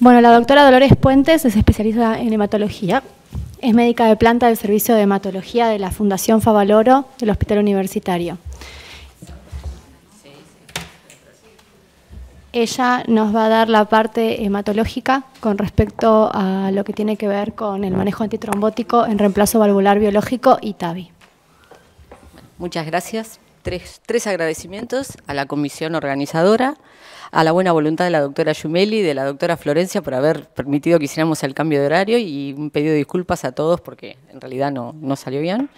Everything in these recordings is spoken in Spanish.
Bueno, la doctora Dolores Puentes es especialista en hematología. Es médica de planta del Servicio de Hematología de la Fundación Favaloro del Hospital Universitario. Ella nos va a dar la parte hematológica con respecto a lo que tiene que ver con el manejo antitrombótico en reemplazo valvular biológico y TAVI. Muchas gracias. Tres, tres agradecimientos a la comisión organizadora, a la buena voluntad de la doctora Yumeli y de la doctora Florencia por haber permitido que hiciéramos el cambio de horario y un pedido de disculpas a todos porque en realidad no, no salió bien.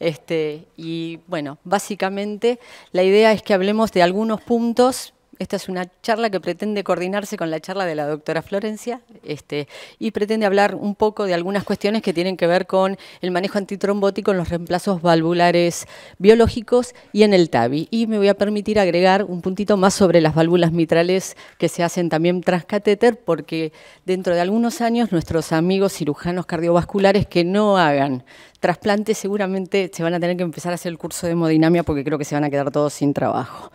Este, y bueno, básicamente la idea es que hablemos de algunos puntos esta es una charla que pretende coordinarse con la charla de la doctora Florencia este, y pretende hablar un poco de algunas cuestiones que tienen que ver con el manejo antitrombótico en los reemplazos valvulares biológicos y en el TAVI. Y me voy a permitir agregar un puntito más sobre las válvulas mitrales que se hacen también transcatéter porque dentro de algunos años nuestros amigos cirujanos cardiovasculares que no hagan trasplantes seguramente se van a tener que empezar a hacer el curso de hemodinamia porque creo que se van a quedar todos sin trabajo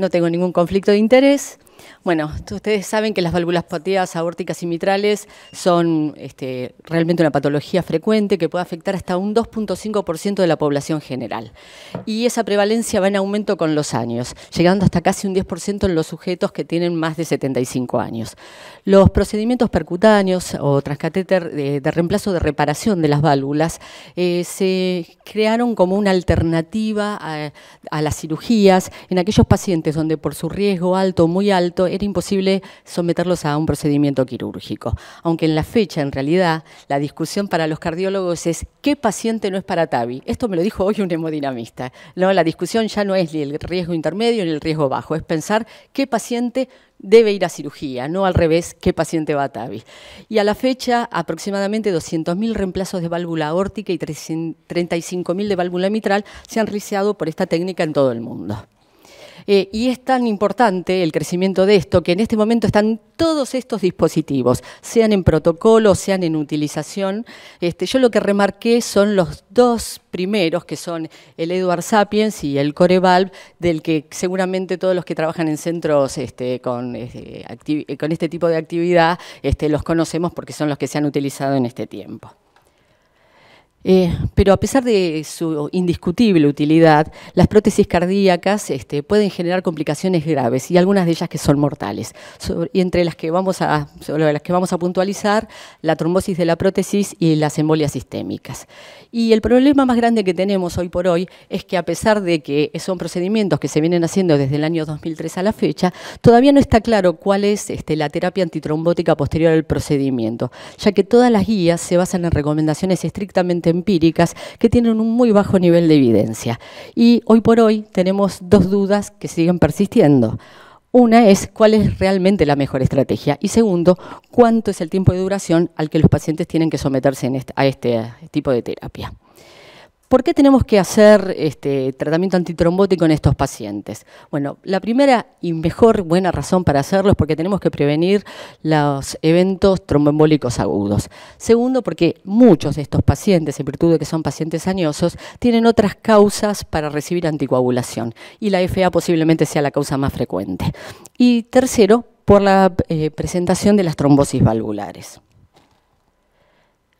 no tengo ningún conflicto de interés bueno, ustedes saben que las válvulas pateadas aórticas y mitrales son este, realmente una patología frecuente que puede afectar hasta un 2.5% de la población general. Y esa prevalencia va en aumento con los años, llegando hasta casi un 10% en los sujetos que tienen más de 75 años. Los procedimientos percutáneos o transcatéter eh, de, reemplazo de reparación de las válvulas eh, se crearon como una alternativa a, a las cirugías en aquellos pacientes donde por su riesgo alto o muy alto era imposible someterlos a un procedimiento quirúrgico. Aunque en la fecha, en realidad, la discusión para los cardiólogos es qué paciente no es para TAVI. Esto me lo dijo hoy un hemodinamista. No, la discusión ya no es ni el riesgo intermedio ni el riesgo bajo, es pensar qué paciente debe ir a cirugía, no al revés, qué paciente va a TAVI. Y a la fecha, aproximadamente 200.000 reemplazos de válvula órtica y 35.000 de válvula mitral se han realizado por esta técnica en todo el mundo. Eh, y es tan importante el crecimiento de esto que en este momento están todos estos dispositivos, sean en protocolo, sean en utilización. Este, yo lo que remarqué son los dos primeros, que son el Edward Sapiens y el Corevalve, del que seguramente todos los que trabajan en centros este, este, con, este tipo de actividad los conocemos porque son los que se han utilizado en este tiempo. Eh, pero a pesar de su indiscutible utilidad, las prótesis cardíacas este, pueden generar complicaciones graves y algunas de ellas que son mortales. entre las que, vamos a, las que vamos a puntualizar, la trombosis de la prótesis y las embolias sistémicas. Y el problema más grande que tenemos hoy por hoy es que a pesar de que son procedimientos que se vienen haciendo desde el año 2003 a la fecha, todavía no está claro cuál es este, la terapia antitrombótica posterior al procedimiento, ya que todas las guías se basan en recomendaciones estrictamente empíricas que tienen un muy bajo nivel de evidencia. Y hoy por hoy tenemos dos dudas que siguen persistiendo. Una es cuál es realmente la mejor estrategia y segundo, cuánto es el tiempo de duración al que los pacientes tienen que someterse este, a este tipo de terapia. ¿Por qué tenemos que hacer este, tratamiento antitrombótico en estos pacientes? Bueno, la primera y mejor buena razón para hacerlo es porque tenemos que prevenir los eventos tromboembólicos agudos. Segundo, porque muchos de estos pacientes, en virtud de que son pacientes añosos, tienen otras causas para recibir anticoagulación y la FA posiblemente sea la causa más frecuente. Y tercero, por la eh, presentación de las trombosis valvulares.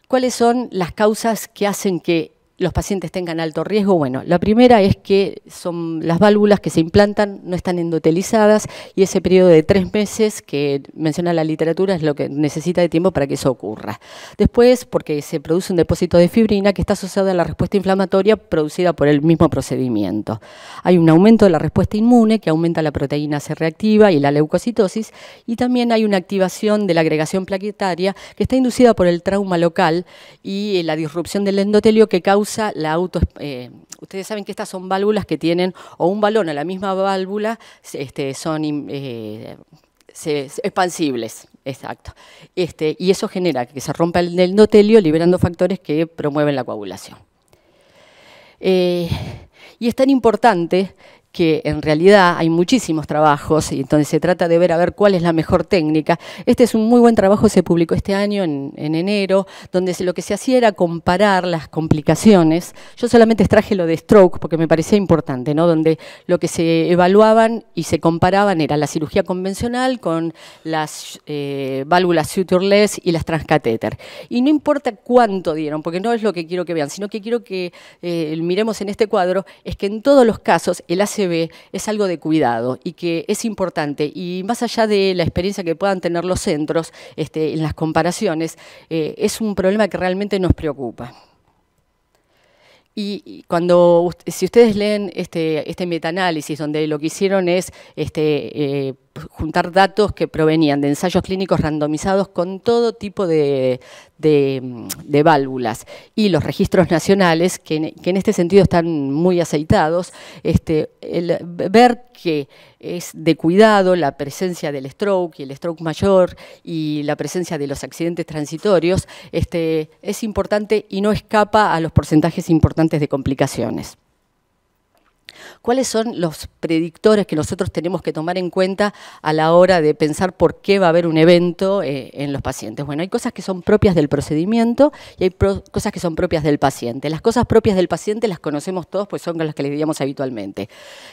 ¿Cuáles son las causas que hacen que los pacientes tengan alto riesgo? Bueno, la primera es que son las válvulas que se implantan no están endotelizadas y ese periodo de tres meses que menciona la literatura es lo que necesita de tiempo para que eso ocurra. Después, porque se produce un depósito de fibrina que está asociado a la respuesta inflamatoria producida por el mismo procedimiento. Hay un aumento de la respuesta inmune que aumenta la proteína C reactiva y la leucocitosis y también hay una activación de la agregación plaquetaria que está inducida por el trauma local y la disrupción del endotelio que causa eh, ustedes saben que estas son válvulas que tienen, o un balón a la misma válvula, este, son... Eh, expansibles, exacto. Este, y eso genera que se rompa el endotelio liberando factores que promueven la coagulación. Eh, y es tan importante que en realidad hay muchísimos trabajos y entonces se trata de ver a ver cuál es la mejor técnica. Este es un muy buen trabajo, se publicó este año en, enero, donde lo que se hacía era comparar las complicaciones. Yo solamente extraje lo de stroke porque me parecía importante, ¿no? donde lo que se evaluaban y se comparaban era la cirugía convencional con las eh, válvulas sutureless y las transcatéter. Y no importa cuánto dieron, porque no es lo que quiero que vean, sino que quiero que eh, miremos en este cuadro, es que en todos los casos el es algo de cuidado y que es importante. Y más allá de la experiencia que puedan tener los centros este, en las comparaciones, eh, es un problema que realmente nos preocupa. Y cuando, si ustedes leen este, este metaanálisis, donde lo que hicieron es este, eh, juntar datos que provenían de ensayos clínicos randomizados con todo tipo de, válvulas y los registros nacionales, que en, este sentido están muy aceitados, este, ver que es de cuidado la presencia del stroke y el stroke mayor y la presencia de los accidentes transitorios este, es importante y no escapa a los porcentajes importantes de complicaciones. ¿Cuáles son los predictores que nosotros tenemos que tomar en cuenta a la hora de pensar por qué va a haber un evento eh, en los pacientes? Bueno, hay cosas que son propias del procedimiento y hay cosas que son propias del paciente. Las cosas propias del paciente las conocemos todos, pues son las que les diríamos habitualmente.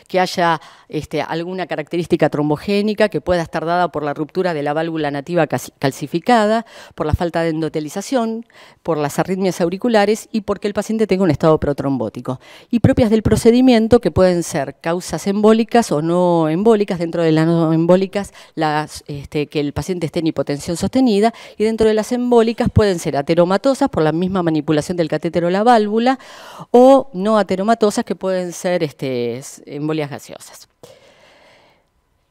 Que haya este, alguna característica trombogénica que pueda estar dada por la ruptura de la válvula nativa calcificada, por la falta de endotelización, por las arritmias auriculares y porque el paciente tenga un estado protrombótico. Y propias del procedimiento que pueden ser causas embólicas o no embólicas, dentro de las no embólicas las, este, que el paciente esté en hipotensión sostenida y dentro de las embólicas pueden ser ateromatosas por la misma manipulación del catéter o la válvula o no ateromatosas que pueden ser este, embolias gaseosas.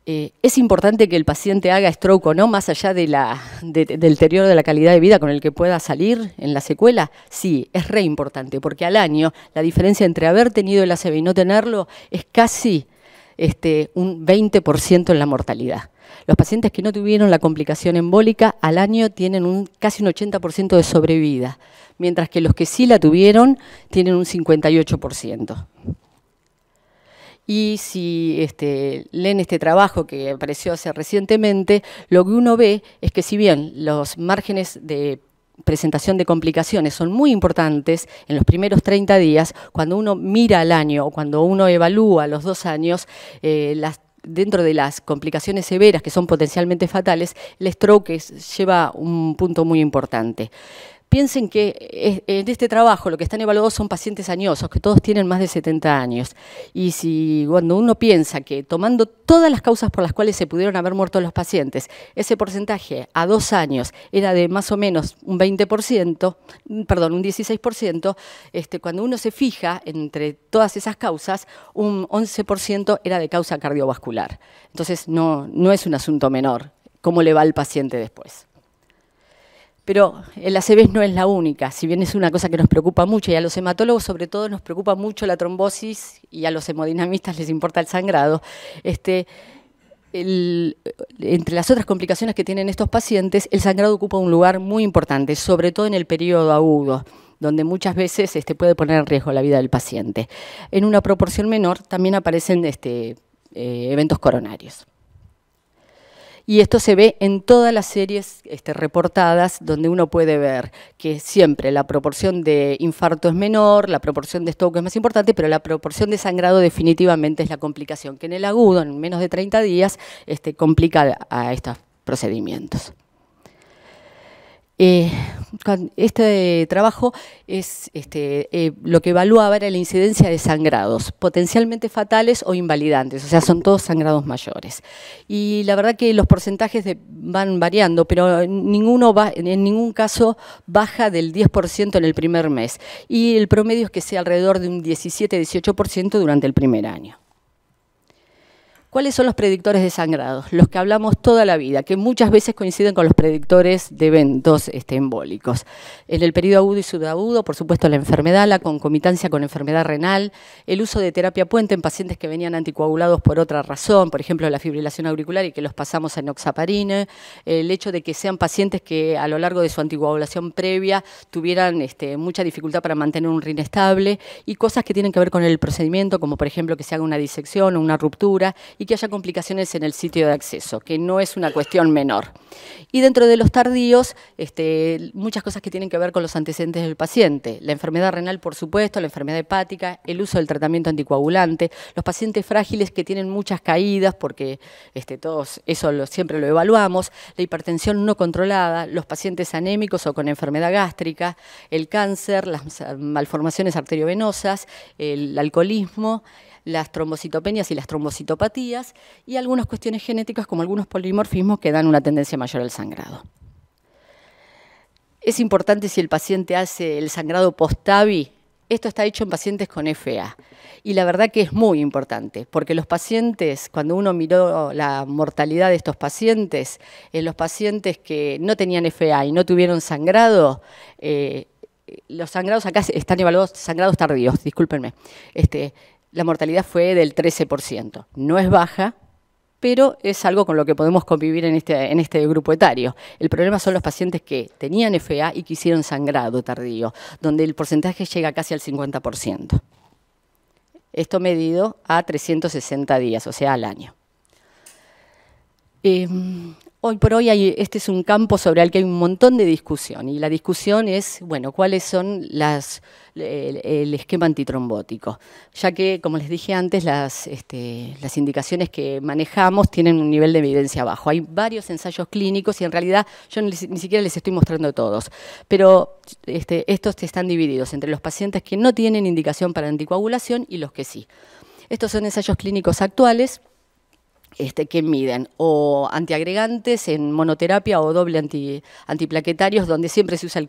Eh, es importante que el paciente haga stroke o no, más allá del deterioro de la calidad de vida con el que pueda salir en la secuela. Sí, es re importante, porque al año la diferencia entre haber tenido el ACV y no tenerlo es casi este, un 20% en la mortalidad. Los pacientes que no tuvieron la complicación embólica al año tienen casi un 80% de sobrevida, mientras que los que sí la tuvieron tienen un 58%. Y si este, leen este trabajo que apareció hace recientemente, lo que uno ve es que si bien los márgenes de presentación de complicaciones son muy importantes en los primeros 30 días, cuando uno mira al año o cuando uno evalúa los dos años, eh, las dentro de las complicaciones severas que son potencialmente fatales, el stroke lleva un punto muy importante. Piensen que eh, en este trabajo lo que están evaluados son pacientes añosos, que todos tienen más de 70 años. Y si cuando uno piensa que tomando todas las causas por las cuales se pudieron haber muerto los pacientes, ese porcentaje a dos años era de más o menos un 20%, perdón, un 16%, este, cuando uno se fija entre todas esas causas, un 11% era de causa cardiovascular. Entonces no, no es un asunto menor cómo le va al paciente después. Pero el eh, ACV no es la única, si bien es una cosa que nos preocupa mucho y a los hematólogos sobre todo nos preocupa mucho la trombosis y a los hemodinamistas les importa el sangrado. Este, entre las otras complicaciones que tienen estos pacientes, el sangrado ocupa un lugar muy importante, sobre todo en el periodo agudo donde muchas veces este, puede poner en riesgo la vida del paciente. En una proporción menor también aparecen este, eh, eventos coronarios. Y esto se ve en todas las series este, reportadas donde uno puede ver que siempre la proporción de infarto es menor, la proporción de estoco es más importante, pero la proporción de sangrado definitivamente es la complicación, que en el agudo, en menos de 30 días, este, complica a estos procedimientos. Eh, este trabajo es este, eh, lo que evaluaba era la incidencia de sangrados, potencialmente fatales o invalidantes, o sea, son todos sangrados mayores. Y la verdad que los porcentajes van variando, pero ninguno va, en ningún caso baja del 10% en el primer mes. Y el promedio es que sea alrededor de un 17-18% durante el primer año. ¿Cuáles son los predictores de sangrado? Los que hablamos toda la vida, que muchas veces coinciden con los predictores de eventos este, embólicos. En el periodo agudo y subagudo, por supuesto, la enfermedad, la concomitancia con enfermedad renal, el uso de terapia puente en pacientes que venían anticoagulados por otra razón, por ejemplo, la fibrilación auricular y que los pasamos a enoxaparine, el hecho de que sean pacientes que a lo largo de su anticoagulación previa tuvieran este, mucha dificultad para mantener un rin estable y cosas que tienen que ver con el procedimiento, como por ejemplo que se haga una disección o una ruptura y que haya complicaciones en el sitio de acceso, que no es una cuestión menor. Y dentro de los tardíos, este, muchas cosas que tienen que ver con los antecedentes del paciente. La enfermedad renal, por supuesto, la enfermedad hepática, el uso del tratamiento anticoagulante, los pacientes frágiles que tienen muchas caídas, porque este, todos eso siempre lo evaluamos, la hipertensión no controlada, los pacientes anémicos o con enfermedad gástrica, el cáncer, las eh, malformaciones arteriovenosas, el alcoholismo, las trombocitopenias y las trombocitopatías y algunas cuestiones genéticas como algunos polimorfismos que dan una tendencia mayor al sangrado. Es importante si el paciente hace el sangrado post-TAVI, esto está hecho en pacientes con FA. Y la verdad que es muy importante, porque los pacientes, cuando uno miró la mortalidad de estos pacientes, en los pacientes que no tenían FA y no tuvieron sangrado, eh, los sangrados acá están evaluados, sangrados tardíos, discúlpenme, este, la mortalidad fue del 13%. No es baja, pero es algo con lo que podemos convivir en este, en este grupo etario. El problema son los pacientes que tenían FA y que hicieron sangrado tardío, donde el porcentaje llega casi al 50%. Esto medido a 360 días, o sea, al año. Em, Hoy por hoy este es un campo sobre el que hay un montón de discusión y la discusión es, bueno, cuáles son las, el, esquema antitrombótico, ya que, como les dije antes, este, las, indicaciones que manejamos tienen un nivel de evidencia bajo. Hay varios ensayos clínicos y en realidad yo ni, siquiera les estoy mostrando todos, pero este, estos están divididos entre los pacientes que no tienen indicación para anticoagulación y los que sí. Estos son ensayos clínicos actuales este, que miden o antiagregantes en monoterapia o doble antiplaquetarios, donde siempre se usa el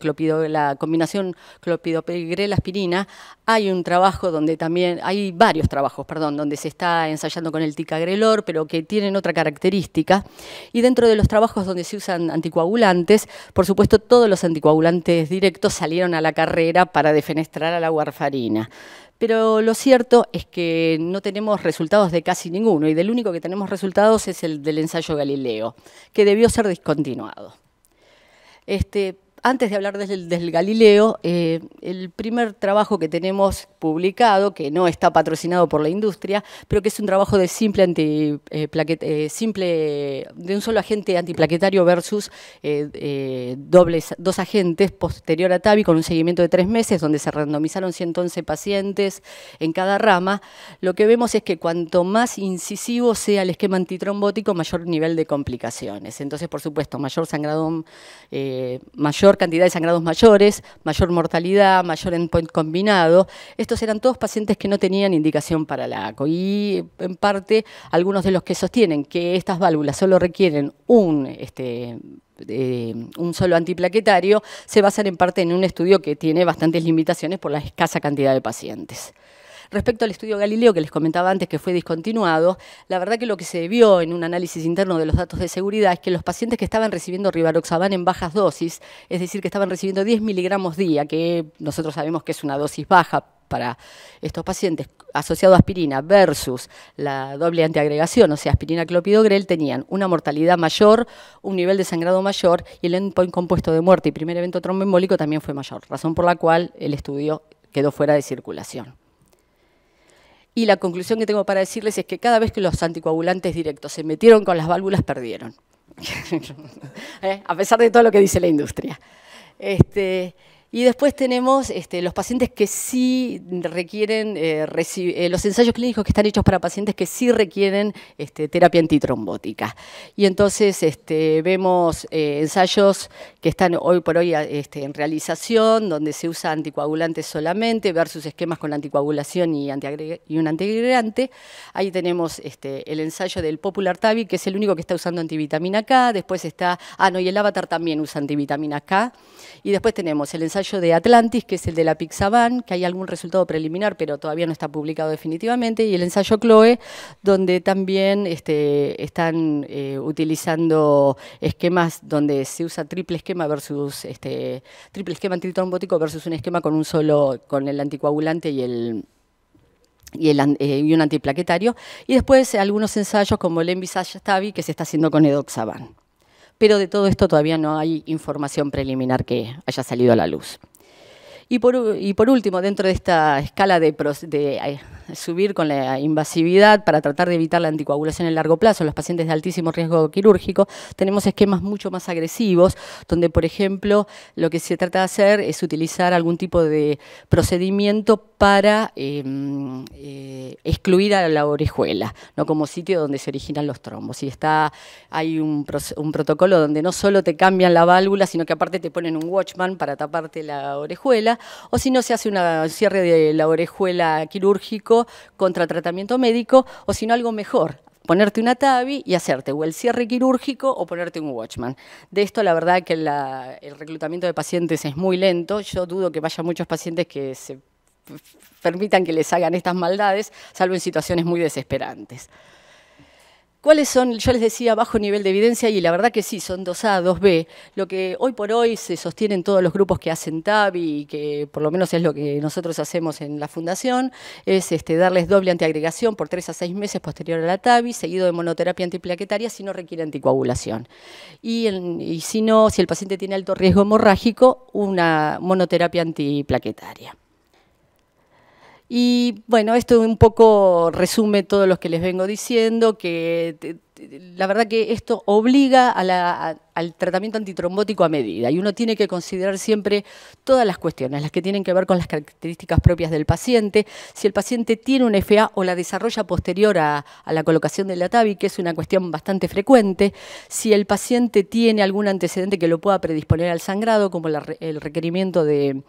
la combinación clopidogrel-aspirina. Hay un trabajo donde también, hay varios trabajos, perdón, donde se está ensayando con el ticagrelor, pero que tienen otra característica. Y dentro de los trabajos donde se usan anticoagulantes, por supuesto todos los anticoagulantes directos salieron a la carrera para defenestrar a la warfarina pero lo cierto es que no tenemos resultados de casi ninguno y del único que tenemos resultados es el del ensayo Galileo, que debió ser discontinuado. Este, antes de hablar del, Galileo, eh, el primer trabajo que tenemos publicado, que no está patrocinado por la industria, pero que es un trabajo de simple, anti, eh, eh, simple de un solo agente antiplaquetario versus eh, dobles, dos agentes posterior a TAVI con un seguimiento de tres meses, donde se randomizaron 111 pacientes en cada rama. Lo que vemos es que cuanto más incisivo sea el esquema antitrombótico, mayor nivel de complicaciones. Entonces, por supuesto, mayor sangrado, mayor cantidad de sangrados mayores, mayor mortalidad, mayor endpoint combinado estos eran todos pacientes que no tenían indicación para la ACO y en parte algunos de los que sostienen que estas válvulas solo requieren un, este, eh, un solo antiplaquetario se basan en parte en un estudio que tiene bastantes limitaciones por la escasa cantidad de pacientes. Respecto al estudio Galileo que les comentaba antes que fue discontinuado, la verdad que lo que se vio en un análisis interno de los datos de seguridad es que los pacientes que estaban recibiendo rivaroxaban en bajas dosis, es decir, que estaban recibiendo 10 miligramos día, que nosotros sabemos que es una dosis baja, para estos pacientes asociado a aspirina versus la doble antiagregación, o sea, aspirina clopidogrel, tenían una mortalidad mayor, un nivel de sangrado mayor y el endpoint compuesto de muerte y primer evento tromboembólico también fue mayor, razón por la cual el estudio quedó fuera de circulación. Y la conclusión que tengo para decirles es que cada vez que los anticoagulantes directos se metieron con las válvulas, perdieron. ¿Eh? A pesar de todo lo que dice la industria. Este, y después tenemos este, los pacientes que sí requieren, eh, eh, los ensayos clínicos que están hechos para pacientes que sí requieren este, terapia antitrombótica. Y entonces este, vemos eh, ensayos que están hoy por hoy en realización, donde se usa anticoagulante solamente versus esquemas con anticoagulación y, un antiagregante. Ahí tenemos el ensayo del Popular Tavi, que es el único que está usando antivitamina K. Después está, ah, no, y el Avatar también usa antivitamina K. Y después tenemos el ensayo ensayo de Atlantis, que es el de la Pixaban, que hay algún resultado preliminar, pero todavía no está publicado definitivamente, y el ensayo Chloe, donde también este, están eh, utilizando esquemas donde se usa triple esquema versus este, triple esquema antitrombótico versus un esquema con un solo, con el anticoagulante y el y, el, eh, y un antiplaquetario, y después algunos ensayos como el Envisage Stavi que se está haciendo con Edoxaban pero de todo esto todavía no hay información preliminar que haya salido a la luz. Y por, último, dentro de esta escala de, de eh, subir con la invasividad para tratar de evitar la anticoagulación en largo plazo en los pacientes de altísimo riesgo quirúrgico, tenemos esquemas mucho más agresivos, donde, por ejemplo, lo que se trata de hacer es utilizar algún tipo de procedimiento para em, eh, excluir a la orejuela, ¿no? como sitio donde se originan los trombos. Y está, hay un, un protocolo donde no solo te cambian la válvula, sino que aparte te ponen un watchman para taparte la orejuela o si no se hace un cierre de la orejuela quirúrgico contra tratamiento médico, o si no algo mejor, ponerte una TAVI y hacerte o el cierre quirúrgico o ponerte un Watchman. De esto la verdad que el reclutamiento de pacientes es muy lento, yo dudo que vaya muchos pacientes que se permitan que les hagan estas maldades, salvo en situaciones muy desesperantes. ¿Cuáles son, yo les decía, bajo nivel de evidencia? Y la verdad que sí, son 2A, 2B. Lo que hoy por hoy se sostienen todos los grupos que hacen TAVI, y que por lo menos es lo que nosotros hacemos en la fundación, es este, darles doble antiagregación por 3 a 6 meses posterior a la TAVI, seguido de monoterapia antiplaquetaria si no requiere anticoagulación. Y, y si no, si el paciente tiene alto riesgo hemorrágico, una monoterapia antiplaquetaria. Y bueno, esto un poco resume todo lo que les vengo diciendo, que la verdad que esto obliga al tratamiento antitrombótico a medida y uno tiene que considerar siempre todas las cuestiones, las que tienen que ver con las características propias del paciente, si el paciente tiene un FA o la desarrolla posterior a, la colocación del ATAVI, que es una cuestión bastante frecuente, si el paciente tiene algún antecedente que lo pueda predisponer al sangrado, como el requerimiento de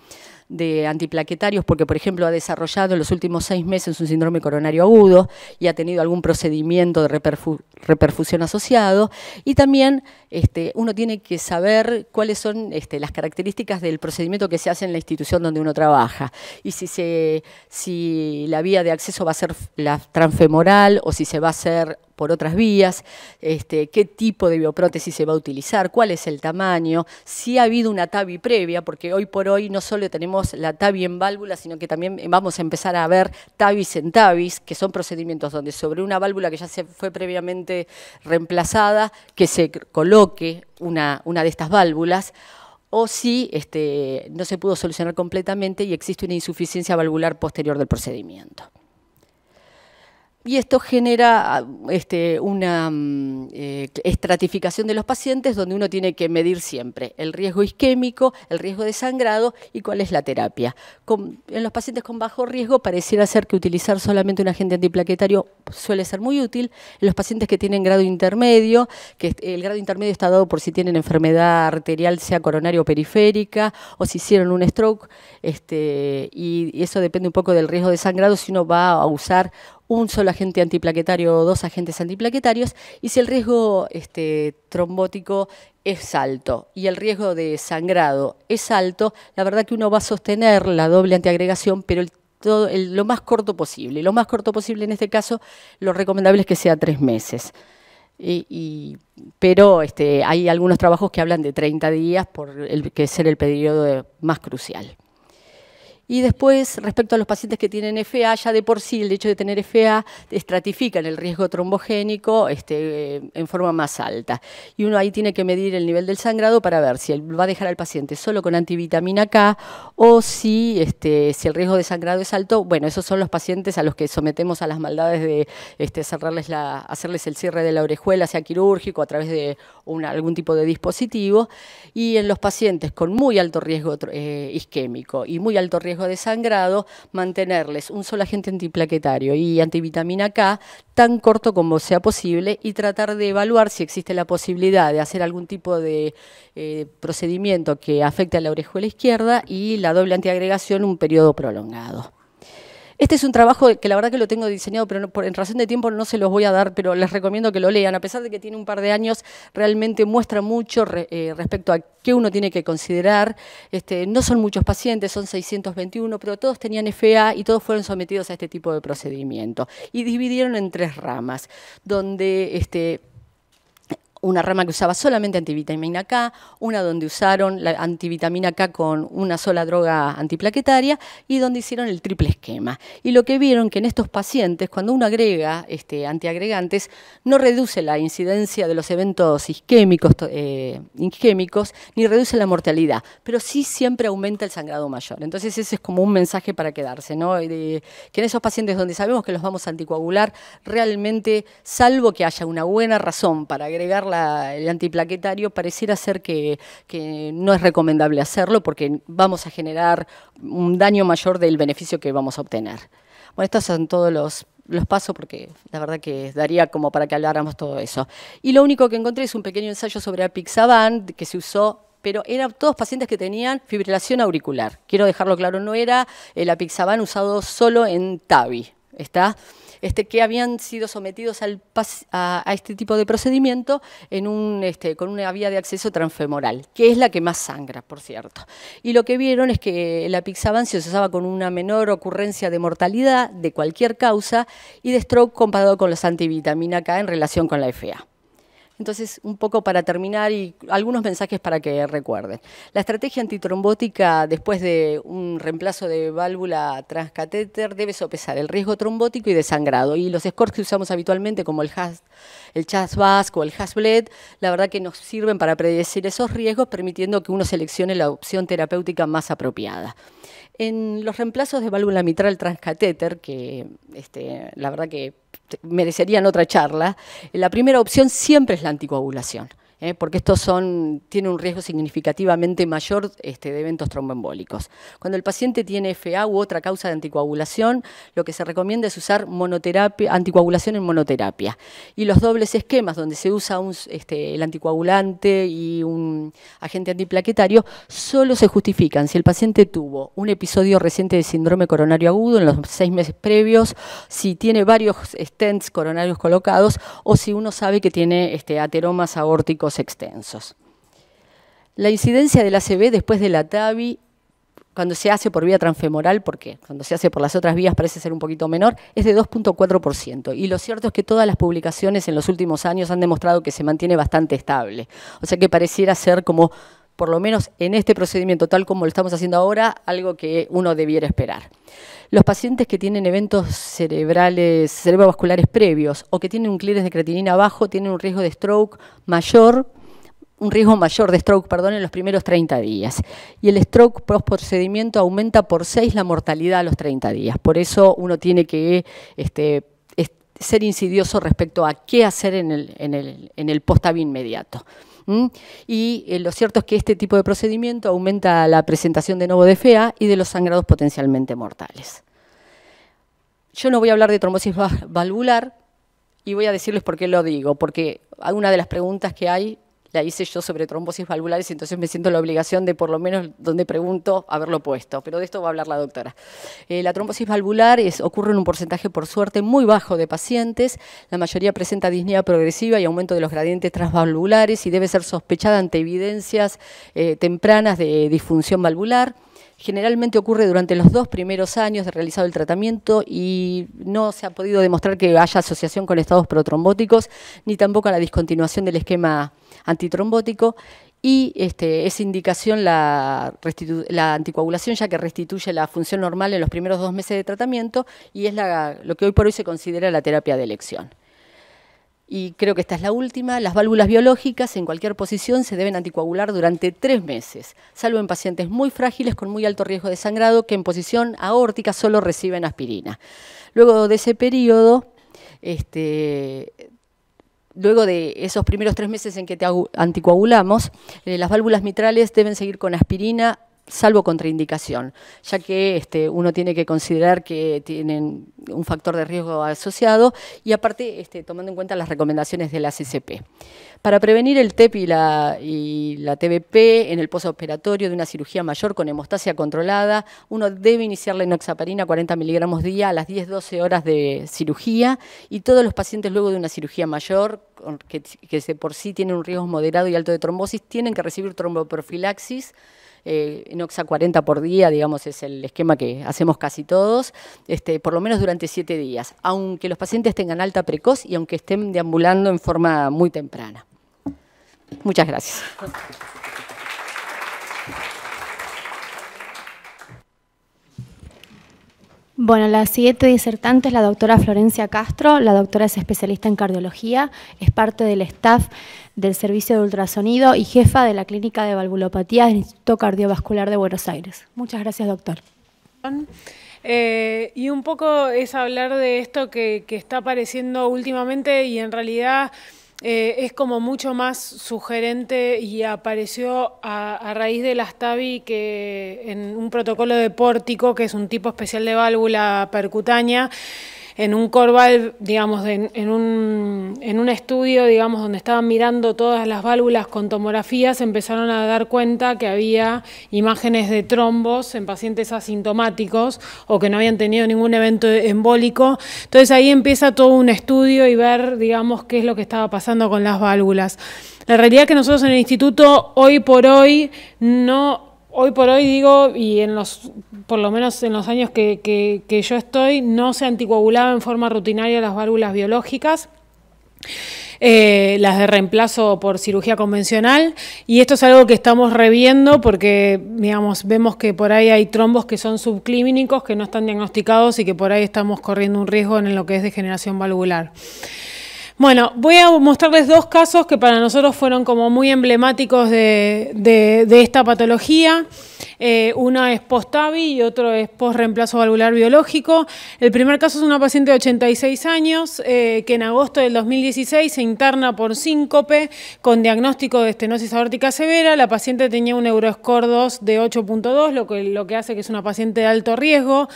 de antiplaquetarios porque, por ejemplo, ha desarrollado en los últimos seis meses un síndrome coronario agudo y ha tenido algún procedimiento de reperfusión asociado. Y también este, uno tiene que saber cuáles son este, las características del procedimiento que se hace en la institución donde uno trabaja y si, se, si la vía de acceso va a ser la transfemoral o si se va a hacer por otras vías, este, qué tipo de bioprótesis se va a utilizar, cuál es el tamaño, si ha habido una TAVI previa, porque hoy por hoy no solo tenemos la TAVI en válvula, sino que también vamos a empezar a ver TAVIs en TAVIs, que son procedimientos donde sobre una válvula que ya se fue previamente reemplazada, que se coloque una, de estas válvulas, o si este, no se pudo solucionar completamente y existe una insuficiencia valvular posterior del procedimiento y esto genera este, una mm, eh, estratificación de los pacientes donde uno tiene que medir siempre el riesgo isquémico, el riesgo de sangrado y cuál es la terapia. en los pacientes con bajo riesgo pareciera ser que utilizar solamente un agente antiplaquetario suele ser muy útil. En los pacientes que tienen grado intermedio, que el grado intermedio está dado por si tienen enfermedad arterial, sea coronaria o periférica, o si hicieron un stroke, este, y eso depende un poco del riesgo de sangrado, si uno va a usar un solo agente antiplaquetario o dos agentes antiplaquetarios y si el riesgo este, trombótico es alto y el riesgo de sangrado es alto, la verdad que uno va a sostener la doble antiagregación, pero lo más corto posible. Lo más corto posible en este caso, lo recomendable es que sea tres meses. pero este, hay algunos trabajos que hablan de 30 días por el, que ser el periodo más crucial. Y después, respecto a los pacientes que tienen FA, ya de por sí el hecho de tener FA estratifican el riesgo trombogénico este, eh, en forma más alta. Y uno ahí tiene que medir el nivel del sangrado para ver si va a dejar al paciente solo con antivitamina K o si, este, si el riesgo de sangrado es alto. Bueno, esos son los pacientes a los que sometemos a las maldades de este, cerrarles hacerles el cierre de la orejuela, sea quirúrgico, a través de algún tipo de dispositivo. Y en los pacientes con muy alto riesgo eh, isquémico y muy alto riesgo de sangrado, mantenerles un solo agente antiplaquetario y antivitamina K tan corto como sea posible y tratar de evaluar si existe la posibilidad de hacer algún tipo de eh, procedimiento que afecte a la orejuela izquierda y la doble antiagregación un periodo prolongado. Este es un trabajo que la verdad que lo tengo diseñado, pero en razón de tiempo no se los voy a dar, pero les recomiendo que lo lean. A pesar de que tiene un par de años, realmente muestra mucho eh, respecto a qué uno tiene que considerar. Este, no son muchos pacientes, son 621, pero todos tenían FA y todos fueron sometidos a este tipo de procedimiento. Y dividieron en tres ramas, donde... Este, una rama que usaba solamente antivitamina K, una donde usaron la antivitamina K con una sola droga antiplaquetaria y donde hicieron el triple esquema. Y lo que vieron que en estos pacientes, cuando uno agrega este, antiagregantes, no reduce la incidencia de los eventos isquémicos, eh, ni reduce la mortalidad, pero sí siempre aumenta el sangrado mayor. Entonces ese es como un mensaje para quedarse, ¿no? Eh, de, que en esos pacientes donde sabemos que los vamos a anticoagular, realmente, salvo que haya una buena razón para agregar el antiplaquetario, pareciera ser que, no es recomendable hacerlo porque vamos a generar un daño mayor del beneficio que vamos a obtener. Bueno, estos son todos los pasos porque la verdad que daría como para que habláramos todo eso. Y lo único que encontré es un pequeño ensayo sobre apixaban que se usó pero eran todos pacientes que tenían fibrilación auricular. Quiero dejarlo claro, no era el apixaban usado solo en TAVI, ¿está? Este, que habían sido sometidos a, este tipo de procedimiento este, con una vía de acceso transfemoral, que es la que más sangra, por cierto. Y lo que vieron es que la Pixaban se usaba con una menor ocurrencia de mortalidad de cualquier causa y de stroke comparado con los antivitamina K en relación con la FA. Entonces, un poco para terminar y algunos mensajes para que recuerden. La estrategia antitrombótica después de un reemplazo de válvula transcatéter debe sopesar el riesgo trombótico y de sangrado. Y los scores que usamos habitualmente, como el, has, el Chas Vasco o el CHAS-BLED, la verdad que nos sirven para predecir esos riesgos, permitiendo que uno seleccione la opción terapéutica más apropiada. En los reemplazos de válvula mitral transcatéter, que este, la verdad que merecerían otra charla, la primera opción siempre es la anticoagulación. ¿eh? porque estos son, tienen un riesgo significativamente mayor este, de eventos tromboembólicos. Cuando el paciente tiene FA u otra causa de anticoagulación, lo que se recomienda es usar anticoagulación en monoterapia. Y los dobles esquemas, donde se usa este, el anticoagulante y un agente antiplaquetario, solo se justifican si el paciente tuvo un episodio reciente de síndrome coronario agudo en los seis meses previos, si tiene varios stents coronarios colocados o si uno sabe que tiene este, ateromas aórticos extensos. La incidencia del ACV después de la TAVI, cuando se hace por vía transfemoral, porque cuando se hace por las otras vías parece ser un poquito menor, es de 2.4%. Y lo cierto es que todas las publicaciones en los últimos años han demostrado que se mantiene bastante estable. O sea que pareciera ser como por lo menos en este procedimiento tal como lo estamos haciendo ahora, algo que uno debiera esperar. Los pacientes que tienen eventos cerebrales, cerebrovasculares previos o que tienen un clearance de creatinina bajo tienen un riesgo de stroke mayor un riesgo mayor de stroke perdón, en los primeros 30 días. Y el stroke post procedimiento aumenta por 6 la mortalidad a los 30 días. Por eso uno tiene que este, ser insidioso respecto a qué hacer en el, en el, inmediato. Y eh, lo cierto es que este tipo de procedimiento aumenta la presentación de de FEA y de los sangrados potencialmente mortales. Yo no voy a hablar de trombosis valvular y voy a decirles por qué lo digo, porque una de las preguntas que hay la hice yo sobre trombosis valvulares, entonces me siento la obligación de por lo menos donde pregunto haberlo puesto, pero de esto va a hablar la doctora. Eh, la trombosis valvular ocurre en un porcentaje, por suerte, muy bajo de pacientes, la mayoría presenta disnea progresiva y aumento de los gradientes transvalvulares y debe ser sospechada ante evidencias eh, tempranas de disfunción valvular generalmente ocurre durante los dos primeros años de realizado el tratamiento y no se ha podido demostrar que haya asociación con estados protrombóticos ni tampoco a la discontinuación del esquema antitrombótico y es este, indicación la, anticoagulación ya que restituye la función normal en los primeros dos meses de tratamiento y es lo que hoy por hoy se considera la terapia de elección y creo que esta es la última, las válvulas biológicas en cualquier posición se deben anticoagular durante tres meses, salvo en pacientes muy frágiles con muy alto riesgo de sangrado que en posición aórtica solo reciben aspirina. Luego de ese periodo, este, luego de esos primeros tres meses en que te anticoagulamos, eh, las válvulas mitrales deben seguir con aspirina salvo contraindicación, ya que este, uno tiene que considerar que tienen un factor de riesgo asociado y aparte este, tomando en cuenta las recomendaciones de la CCP. Para prevenir el TEP y la, TBP en el posoperatorio de una cirugía mayor con hemostasia controlada, uno debe iniciar la inoxaparina 40 miligramos día a las 10-12 horas de cirugía y todos los pacientes luego de una cirugía mayor que, por sí tienen un riesgo moderado y alto de trombosis tienen que recibir tromboprofilaxis eh, Inoxa 40 por día, digamos, es el esquema que hacemos casi todos, este, por lo menos durante siete días, aunque los pacientes tengan alta precoz y aunque estén deambulando en forma muy temprana. Muchas gracias. Bueno, la siguiente disertante es la doctora Florencia Castro. La doctora es especialista en cardiología, es parte del staff del Servicio de Ultrasonido y jefa de la Clínica de Valvulopatía del Instituto Cardiovascular de Buenos Aires. Muchas gracias, doctor. Eh, y un poco es hablar de esto que está apareciendo últimamente y en realidad... Eh, es como mucho más sugerente y apareció a, a, raíz de las TAVI que en un protocolo de pórtico, que es un tipo especial de válvula percutánea, en un Corval, digamos, en, un, un, estudio, digamos, donde estaban mirando todas las válvulas con tomografías, empezaron a dar cuenta que había imágenes de trombos en pacientes asintomáticos o que no habían tenido ningún evento embólico. Entonces ahí empieza todo un estudio y ver, digamos, qué es lo que estaba pasando con las válvulas. La realidad es que nosotros en el instituto hoy por hoy no hoy por hoy digo, y en los, por lo menos en los años que, que, yo estoy, no se anticoagulaba en forma rutinaria las válvulas biológicas. Eh, las de reemplazo por cirugía convencional y esto es algo que estamos reviendo porque digamos vemos que por ahí hay trombos que son subclínicos que no están diagnosticados y que por ahí estamos corriendo un riesgo en lo que es degeneración valvular. Bueno, voy a mostrarles dos casos que para nosotros fueron como muy emblemáticos de, de, de esta patología. Eh, una es post-TAVI y otro es post-reemplazo valvular biológico. El primer caso es una paciente de 86 años eh, que en agosto del 2016 se interna por síncope con diagnóstico de estenosis aórtica severa. La paciente tenía un Euroscore 2 de 8.2, lo que, hace que es una paciente de alto riesgo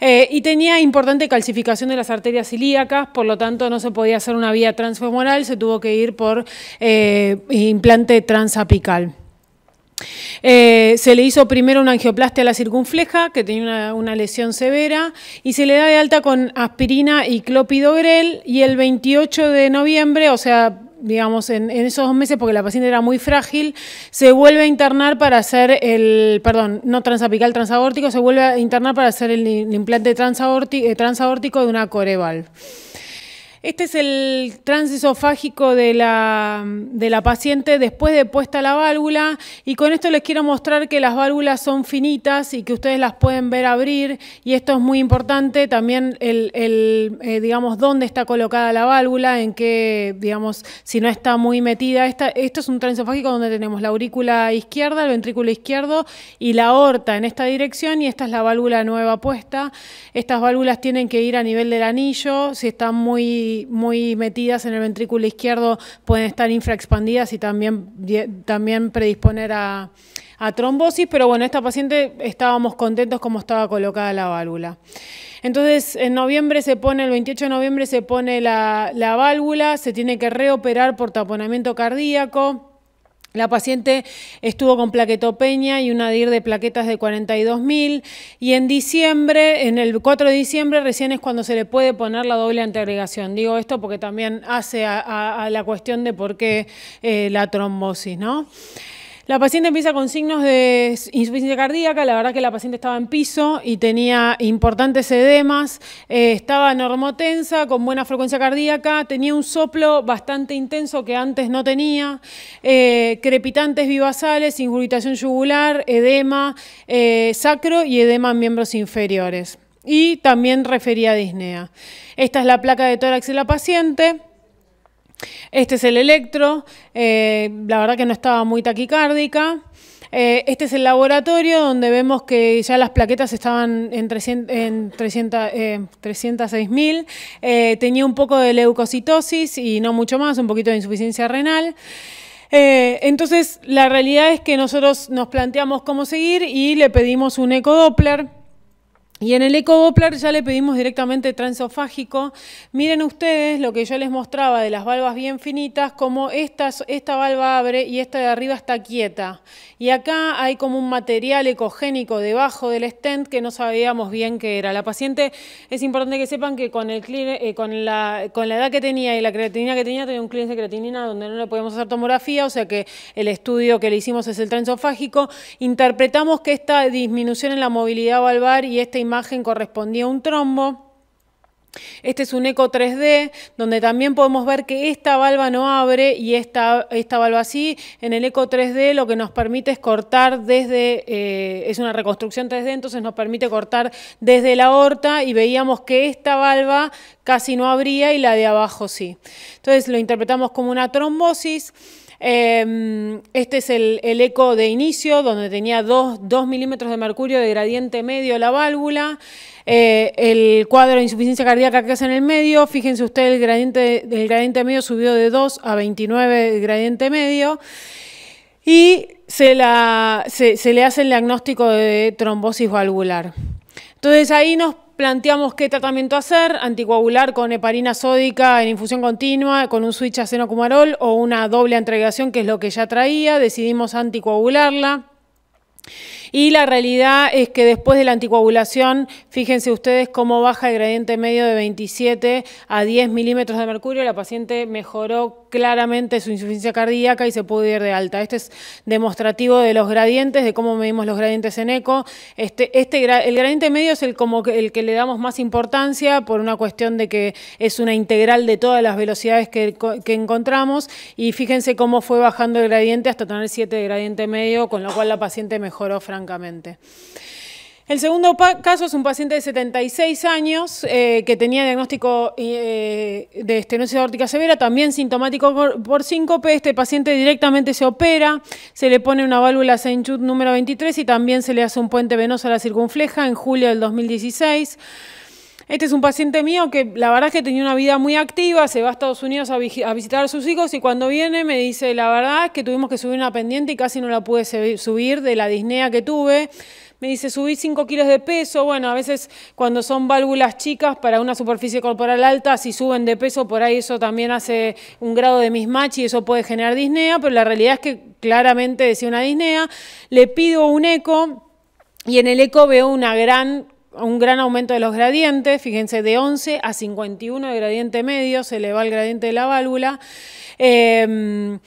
eh, y tenía importante calcificación de las arterias ilíacas, por lo tanto no se podía hacer una vía transfemoral, se tuvo que ir por implante transapical. Eh, se le hizo primero una angioplastia a la circunfleja, que tenía una, lesión severa, y se le da de alta con aspirina y clopidogrel, y el 28 de noviembre, o sea, digamos, en, esos dos meses, porque la paciente era muy frágil, se vuelve a internar para hacer el, perdón, no transapical transaórtico, se vuelve a internar para hacer el, implante transaórtico, eh, transaórtico de una coreval. Este es el transesofágico de la, paciente después de puesta la válvula y con esto les quiero mostrar que las válvulas son finitas y que ustedes las pueden ver abrir y esto es muy importante también el, eh, digamos dónde está colocada la válvula, en qué digamos si no está muy metida. Esta, esto es un transesofágico donde tenemos la aurícula izquierda, el ventrículo izquierdo y la aorta en esta dirección y esta es la válvula nueva puesta. Estas válvulas tienen que ir a nivel del anillo, si están muy muy, metidas en el ventrículo izquierdo pueden estar infraexpandidas y también, también predisponer a, trombosis, pero bueno, esta paciente estábamos contentos como estaba colocada la válvula. Entonces, en noviembre se pone, el 28 de noviembre se pone la válvula, se tiene que reoperar por taponamiento cardíaco. La paciente estuvo con plaquetopeña y una DIR de plaquetas de 42.000 y en diciembre, en el 4 de diciembre recién es cuando se le puede poner la doble antiagregación. Digo esto porque también hace a, la cuestión de por qué eh, la trombosis, ¿no? La paciente empieza con signos de insuficiencia cardíaca, la verdad que la paciente estaba en piso y tenía importantes edemas, eh, estaba normotensa, con buena frecuencia cardíaca, tenía un soplo bastante intenso que antes no tenía, eh, crepitantes bivasales, ingurgitación yugular, edema eh, sacro y edema en miembros inferiores. Y también refería a disnea. Esta es la placa de tórax de la paciente. Este es el electro, eh, la verdad que no estaba muy taquicárdica. Eh, este es el laboratorio donde vemos que ya las plaquetas estaban en, en 306.000. Eh, tenía un poco de leucocitosis y no mucho más, un poquito de insuficiencia renal. entonces, la realidad es que nosotros nos planteamos cómo seguir y le pedimos un ecodoppler y en el eco ya le pedimos directamente transofágico. Miren ustedes lo que yo les mostraba de las valvas bien finitas, como esta, esta valva abre y esta de arriba está quieta. Y acá hay como un material ecogénico debajo del stent que no sabíamos bien qué era. La paciente, es importante que sepan que con, el, eh, con, la, con la edad que tenía y la creatinina que tenía, tenía un clínico de creatinina donde no le podíamos hacer tomografía, o sea que el estudio que le hicimos es el transofágico. Interpretamos que esta disminución en la movilidad valvar y esta imagen correspondía a un trombo. Este es un eco 3D donde también podemos ver que esta valva no abre y esta, esta valva sí. En el eco 3D lo que nos permite es cortar desde, eh, es una reconstrucción 3D, entonces nos permite cortar desde la aorta y veíamos que esta valva casi no abría y la de abajo sí. Entonces lo interpretamos como una trombosis. Em, este es el, eco de inicio, donde tenía 2, milímetros de mercurio de gradiente medio la válvula. Eh, el cuadro de insuficiencia cardíaca que hace en el medio, fíjense ustedes el gradiente, gradiente medio subió de 2 a 29 gradiente medio. Y se, se le hace el diagnóstico de trombosis valvular. Entonces ahí nos Planteamos qué tratamiento hacer, anticoagular con heparina sódica en infusión continua, con un switch a senocumarol o una doble entregación, que es lo que ya traía, decidimos anticoagularla. Y la realidad es que después de la anticoagulación Fíjense ustedes cómo baja el gradiente medio de 27 a 10 milímetros de mercurio. La paciente mejoró claramente su insuficiencia cardíaca y se pudo ir de alta. Este es demostrativo de los gradientes, de cómo medimos los gradientes en eco. Este, este el gradiente medio es el, como el que le damos más importancia por una cuestión de que es una integral de todas las velocidades que, que encontramos. Y fíjense cómo fue bajando el gradiente hasta tener 7 de gradiente medio, con lo cual la paciente mejoró francamente. El segundo caso es un paciente de 76 años eh, que tenía diagnóstico eh, de estenosis aórtica severa, también sintomático por, síncope. Este paciente directamente se opera, se le pone una válvula saint número 23 y también se le hace un puente venoso a la circunfleja en julio del 2016. Este es un paciente mío que la verdad es que tenía una vida muy activa, se va a Estados Unidos a, a, visitar a sus hijos y cuando viene me dice, la verdad es que tuvimos que subir una pendiente y casi no la pude subir de la disnea que tuve me dice, subí 5 kilos de peso. Bueno, a veces cuando son válvulas chicas para una superficie corporal alta, si suben de peso, por ahí eso también hace un grado de mismatch y eso puede generar disnea, pero la realidad es que claramente decía una disnea. Le pido un eco y en el eco veo una gran un gran aumento de los gradientes, fíjense, de 11 a 51 de gradiente medio, se le va el gradiente de la válvula. Em,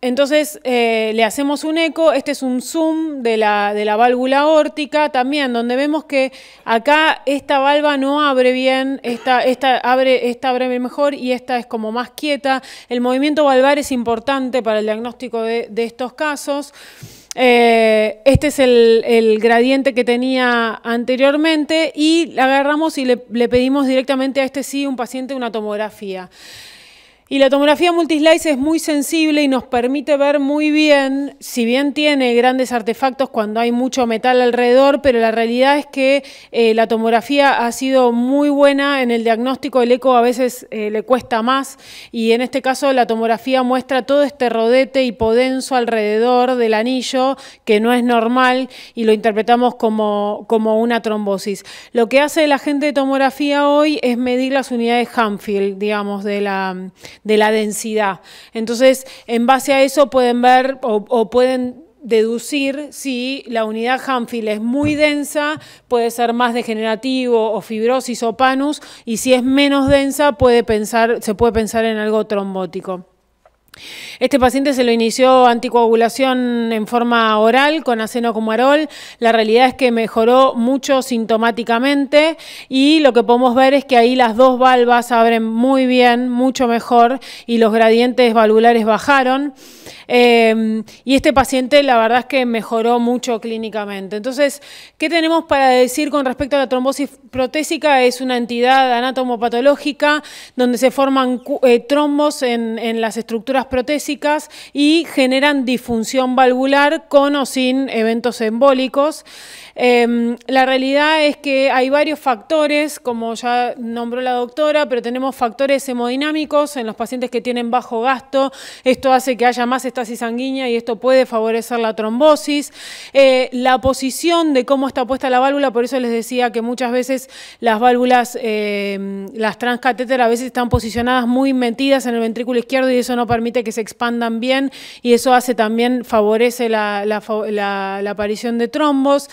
entonces eh, le hacemos un eco, este es un zoom de la, válvula órtica también, donde vemos que acá esta valva no abre bien, esta, abre, esta mejor y esta es como más quieta. El movimiento valvar es importante para el diagnóstico de, estos casos. Eh, este es el, gradiente que tenía anteriormente y agarramos y le pedimos directamente a este sí, un paciente, una tomografía. Y la tomografía multislice es muy sensible y nos permite ver muy bien, si bien tiene grandes artefactos cuando hay mucho metal alrededor, pero la realidad es que eh, la tomografía ha sido muy buena en el diagnóstico, el eco a veces eh, le cuesta más y en este caso la tomografía muestra todo este rodete hipodenso alrededor del anillo que no es normal y lo interpretamos como, como una trombosis. Lo que hace la gente de tomografía hoy es medir las unidades Hanfield, digamos, de la de la densidad. Entonces, en base a eso pueden ver o, pueden deducir si la unidad Hanfield es muy densa, puede ser más degenerativo o fibrosis o panus, y si es menos densa, puede pensar, se puede pensar en algo trombótico. Este paciente se lo inició anticoagulación en forma oral con acenocumarol. La realidad es que mejoró mucho sintomáticamente y lo que podemos ver es que ahí las dos valvas abren muy bien, mucho mejor y los gradientes valvulares bajaron. Em, y este paciente la verdad es que mejoró mucho clínicamente. Entonces, ¿qué tenemos para decir con respecto a la trombosis protésica? Es una entidad anatomopatológica donde se forman eh, trombos en, en las estructuras protésicas y generan disfunción valvular con o sin eventos embólicos. Em, la realidad es que hay varios factores, como ya nombró la doctora, pero tenemos factores hemodinámicos en los pacientes que tienen bajo gasto. Esto hace que haya más estasis sanguínea y esto puede favorecer la trombosis. Eh, la posición de cómo está puesta la válvula, por eso les decía que muchas veces las válvulas, eh, las transcatéter a veces están posicionadas muy metidas en el ventrículo izquierdo y eso no permite que se expandan bien y eso hace también, favorece la aparición de trombos.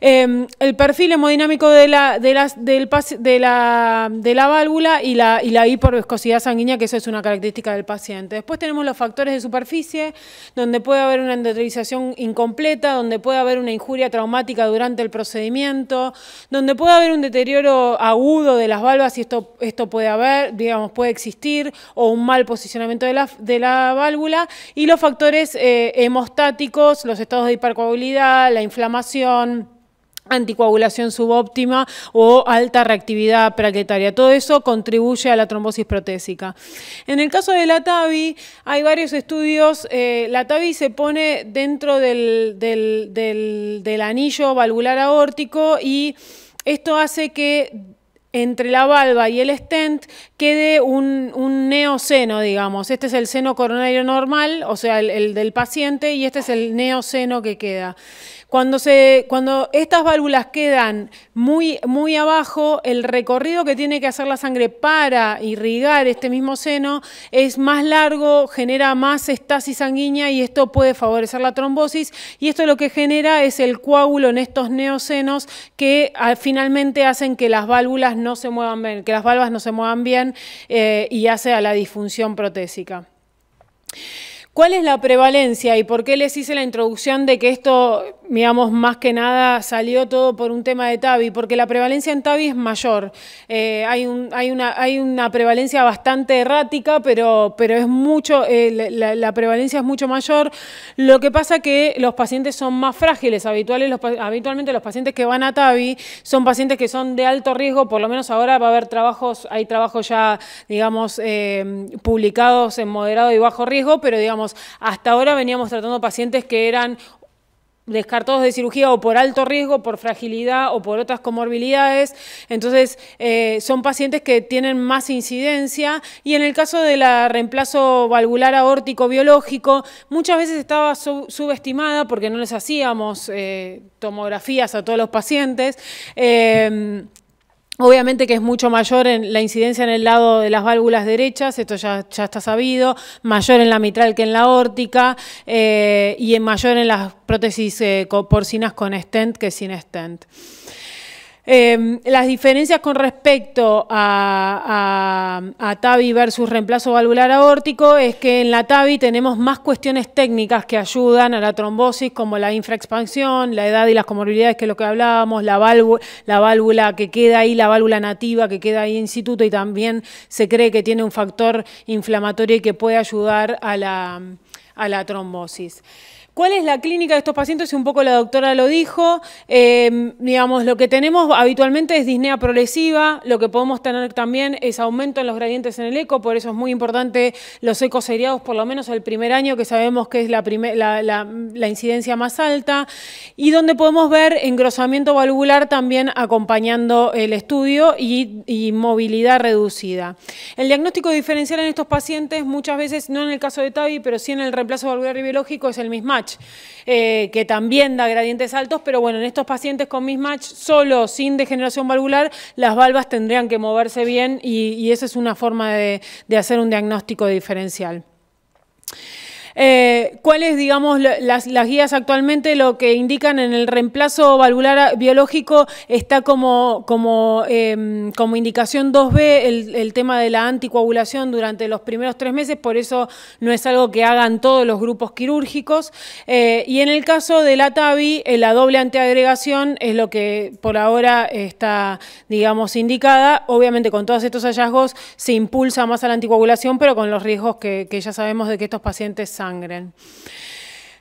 Em, el perfil hemodinámico de la, del de, la, válvula y la, y la hiperviscosidad sanguínea, que eso es una característica del paciente. Después tenemos los factores de superficie, donde puede haber una endotelización incompleta, donde puede haber una injuria traumática durante el procedimiento, donde puede haber un deterioro agudo de las válvulas, y esto, esto puede haber, digamos, puede existir, o un mal posicionamiento de la, válvula, y los factores eh, hemostáticos, los estados de hipercoagulidad, la inflamación, anticoagulación subóptima o alta reactividad plaquetaria. Todo eso contribuye a la trombosis protésica. En el caso de la TAVI, hay varios estudios. Eh, la TAVI se pone dentro del, anillo valvular aórtico y esto hace que entre la valva y el stent quede un, neoceno, digamos. Este es el seno coronario normal, o sea, el, el del paciente, y este es el neoceno que queda. Cuando, estas válvulas quedan muy, muy abajo, el recorrido que tiene que hacer la sangre para irrigar este mismo seno es más largo, genera más estasis sanguínea y esto puede favorecer la trombosis y esto lo que genera es el coágulo en estos neosenos que ah, finalmente hacen que las válvulas no se muevan bien, que las válvulas no se muevan bien eh, y hace a la disfunción protésica. ¿Cuál es la prevalencia y por qué les hice la introducción de que esto, digamos, más que nada salió todo por un tema de TAVI? Porque la prevalencia en TAVI es mayor. Eh, hay, una, prevalencia bastante errática, pero, es mucho, eh, la, prevalencia es mucho mayor. Lo que pasa que los pacientes son más frágiles. habitualmente los pacientes que van a TAVI son pacientes que son de alto riesgo, por lo menos ahora va a haber trabajos, hay trabajos ya, digamos, eh, publicados en moderado y bajo riesgo, pero digamos, hasta ahora veníamos tratando pacientes que eran descartados de cirugía o por alto riesgo, por fragilidad o por otras comorbilidades. Entonces, eh, son pacientes que tienen más incidencia y en el caso de la reemplazo valvular aórtico biológico, muchas veces estaba subestimada porque no les hacíamos eh, tomografías a todos los pacientes. Eh, Obviamente que es mucho mayor en la incidencia en el lado de las válvulas derechas, esto ya, está sabido, mayor en la mitral que en la órtica eh, y en mayor en las prótesis eh, porcinas con stent que sin stent. Em, las diferencias con respecto a, a, TAVI versus reemplazo valvular aórtico es que en la TAVI tenemos más cuestiones técnicas que ayudan a la trombosis, como la infraexpansión, la edad y las comorbilidades, que es lo que hablábamos, la, válvula, que queda ahí, la válvula nativa que queda ahí en instituto y también se cree que tiene un factor inflamatorio y que puede ayudar a la trombosis. ¿Cuál es la clínica de estos pacientes? Y Un poco la doctora lo dijo. Eh, digamos, lo que tenemos habitualmente es disnea progresiva. Lo que podemos tener también es aumento en los gradientes en el eco. Por eso es muy importante los ecos seriados, por lo menos el primer año, que sabemos que es la, incidencia más alta. Y donde podemos ver engrosamiento valvular también acompañando el estudio y, movilidad reducida. El diagnóstico diferencial en estos pacientes, muchas veces, no en el caso de TAVI, pero sí en el reemplazo valvular y biológico, es el mismatch. Eh, que también da gradientes altos, pero bueno, en estos pacientes con mismatch, solo sin degeneración valvular, las valvas tendrían que moverse bien y, esa es una forma de hacer un diagnóstico diferencial. Eh, ¿Cuáles, digamos, las, guías actualmente lo que indican en el reemplazo valvular biológico está como, como, em, como indicación 2B el, tema de la anticoagulación durante los primeros tres meses, por eso no es algo que hagan todos los grupos quirúrgicos. Eh, y en el caso de la TAVI, eh, la doble antiagregación es lo que por ahora está, digamos, indicada. Obviamente con todos estos hallazgos se impulsa más a la anticoagulación, pero con los riesgos que, ya sabemos de que estos pacientes sanan.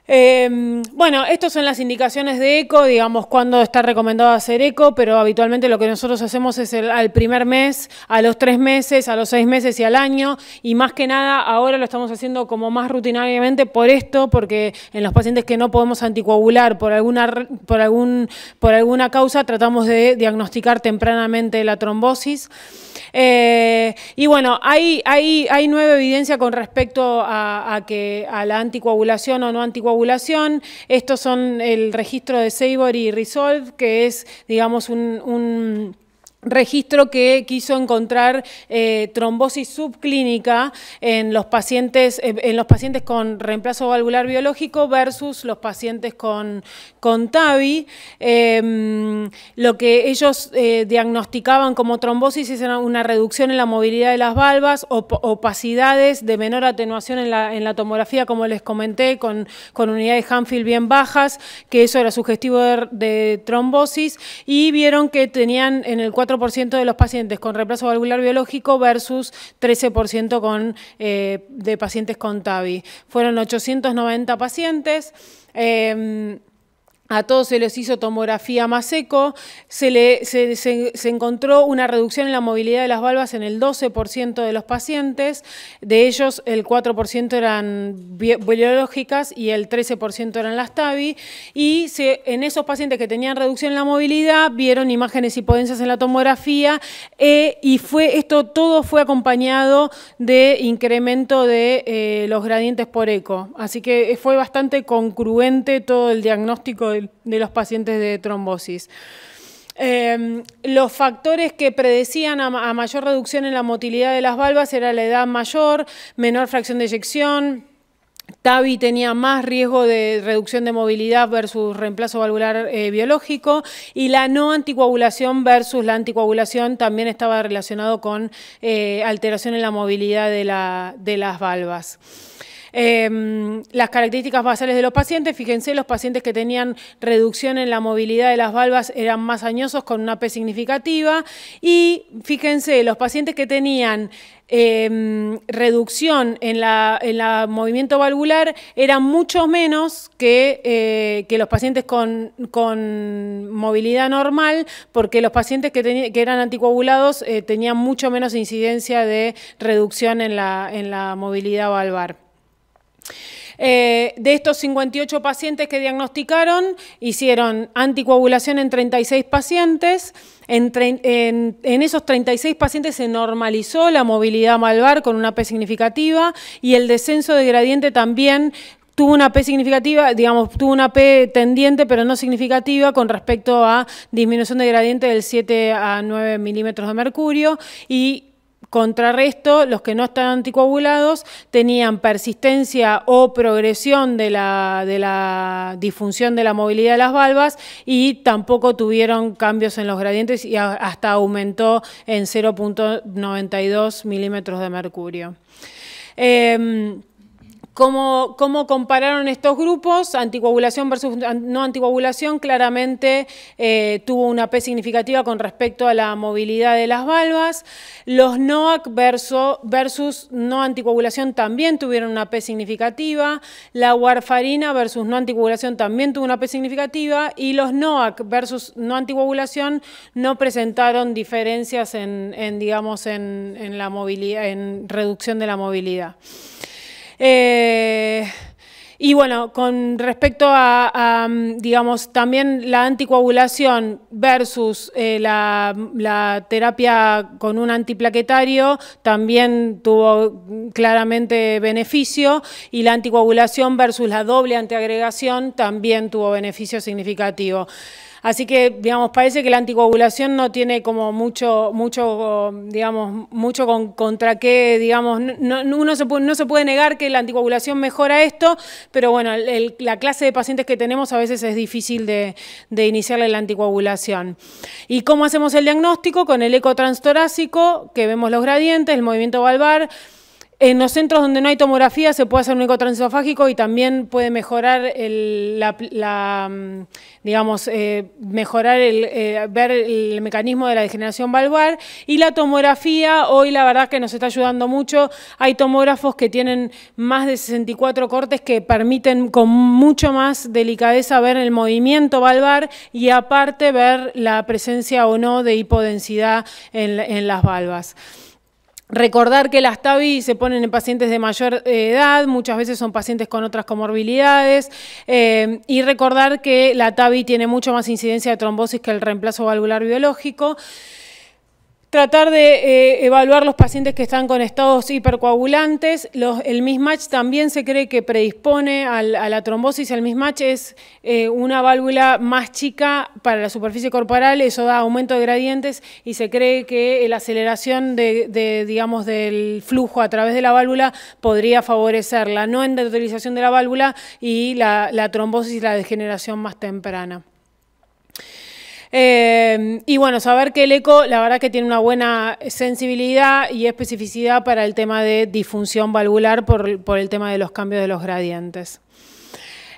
Em, bueno, estas son las indicaciones de eco, digamos, cuando está recomendado hacer eco, pero habitualmente lo que nosotros hacemos es el, al primer mes, a los tres meses, a los seis meses y al año, y más que nada ahora lo estamos haciendo como más rutinariamente por esto, porque en los pacientes que no podemos anticoagular por alguna, por algún, por alguna causa tratamos de diagnosticar tempranamente la trombosis. Eh, y bueno, hay, hay, hay, nueva evidencia con respecto a, que, a la anticoagulación o no anticoagulación. Estos son el registro de Sabor y Resolve, que es, digamos, un registro que quiso encontrar eh, trombosis subclínica en los pacientes eh, en los pacientes con reemplazo valvular biológico versus los pacientes con, con TAVI. Em, lo que ellos eh, diagnosticaban como trombosis era una reducción en la movilidad de las valvas, opacidades de menor atenuación en la, tomografía, como les comenté, con, con unidades Hanfield bien bajas, que eso era sugestivo de, de trombosis, y vieron que tenían en el 4 de los pacientes con reemplazo valvular biológico versus 13% con, eh, de pacientes con TAVI. Fueron 890 pacientes. Em, a todos se les hizo tomografía más eco, se, encontró una reducción en la movilidad de las valvas en el 12% de los pacientes, de ellos el 4% eran biológicas y el 13% eran las TAVI, y en esos pacientes que tenían reducción en la movilidad vieron imágenes potencias en la tomografía e, y fue esto todo fue acompañado de incremento de eh, los gradientes por eco, así que fue bastante congruente todo el diagnóstico de, los pacientes de trombosis. Em, los factores que predecían a, mayor reducción en la motilidad de las valvas era la edad mayor, menor fracción de eyección, TAVI tenía más riesgo de reducción de movilidad versus reemplazo valvular eh, biológico y la no anticoagulación versus la anticoagulación también estaba relacionado con eh, alteración en la movilidad de las valvas. Em, las características basales de los pacientes, fíjense, los pacientes que tenían reducción en la movilidad de las valvas eran más añosos con una P significativa y fíjense, los pacientes que tenían em, reducción en el movimiento valvular eran mucho menos que, eh, que los pacientes con, movilidad normal, porque los pacientes que, eran anticoagulados eh, tenían mucho menos incidencia de reducción en la, en la movilidad valvar. Eh, de estos 58 pacientes que diagnosticaron, hicieron anticoagulación en 36 pacientes. En, esos 36 pacientes se normalizó la movilidad malvar con una P significativa y el descenso de gradiente también tuvo una P significativa, digamos, tuvo una P tendiente, pero no significativa con respecto a disminución de gradiente del 7 a 9 milímetros de mercurio y contrarresto, los que no están anticoagulados tenían persistencia o progresión de la, de disfunción de la movilidad de las valvas y tampoco tuvieron cambios en los gradientes y hasta aumentó en 0.92 milímetros de mercurio. Em, cómo, compararon estos grupos, anticoagulación versus no anticoagulación, claramente eh, tuvo una P significativa con respecto a la movilidad de las valvas. Los NOAC versus, no anticoagulación también tuvieron una P significativa. La warfarina versus no anticoagulación también tuvo una P significativa. Y los NOAC versus no anticoagulación no presentaron diferencias en, digamos, la movilidad, en reducción de la movilidad. Eh, y bueno, con respecto a, mm, digamos, también la anticoagulación versus eh, la, la, terapia con un antiplaquetario, también tuvo claramente beneficio, y la anticoagulación versus la doble antiagregación también tuvo beneficio significativo. Así que, digamos, parece que la anticoagulación no tiene como mucho, mucho digamos, mucho con, contra qué, digamos, no, uno se puede, no se puede negar que la anticoagulación mejora esto, pero bueno, la clase de pacientes que tenemos a veces es difícil de, de iniciarle la anticoagulación. ¿Y cómo hacemos el diagnóstico? Con el eco transtorácico, que vemos los gradientes, el movimiento valvar, en los centros donde no hay tomografía se puede hacer un ecotransofágico y también puede mejorar el, la, mm, digamos, eh, mejorar el, eh, ver el mecanismo de la degeneración valvar y la tomografía hoy la verdad que nos está ayudando mucho. Hay tomógrafos que tienen más de 64 cortes que permiten con mucho más delicadeza ver el movimiento valvar y aparte ver la presencia o no de hipodensidad en las valvas. Recordar que las TAVI se ponen en pacientes de mayor eh, edad, muchas veces son pacientes con otras comorbilidades, eh, y recordar que la TAVI tiene mucho más incidencia de trombosis que el reemplazo valvular biológico. Tratar de eh, evaluar los pacientes que están con estados hipercoagulantes. el mismatch también se cree que predispone a la trombosis. El mismatch es eh, una válvula más chica para la superficie corporal, eso da aumento de gradientes y se cree que la aceleración de, del flujo a través de la válvula podría favorecer la no endotelización de la válvula y la trombosis y la degeneración más temprana. Em, y bueno, saber que el ECO, la verdad que tiene una buena sensibilidad y especificidad para el tema de disfunción valvular por, el tema de los cambios de los gradientes.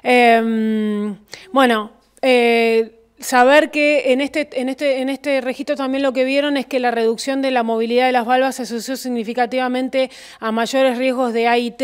Em, bueno, eh, Saber que en este, en, este, en este registro también lo que vieron es que la reducción de la movilidad de las valvas se asoció significativamente a mayores riesgos de AIT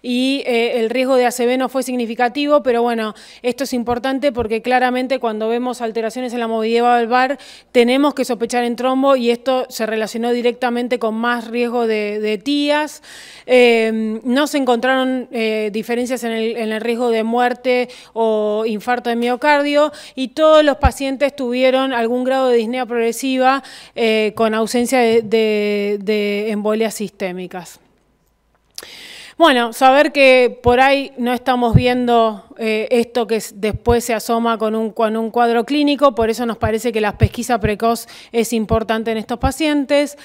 y eh, el riesgo de ACV no fue significativo, pero bueno, esto es importante porque claramente cuando vemos alteraciones en la movilidad valvar tenemos que sospechar en trombo y esto se relacionó directamente con más riesgo de, TIAs, em, no se encontraron eh, diferencias en el, en el riesgo de muerte o infarto de miocardio y todo lo los pacientes tuvieron algún grado de disnea progresiva eh, con ausencia de, de embolias sistémicas. Bueno, saber que por ahí no estamos viendo eh, esto que después se asoma con un, cuadro clínico, por eso nos parece que la pesquisa precoz es importante en estos pacientes.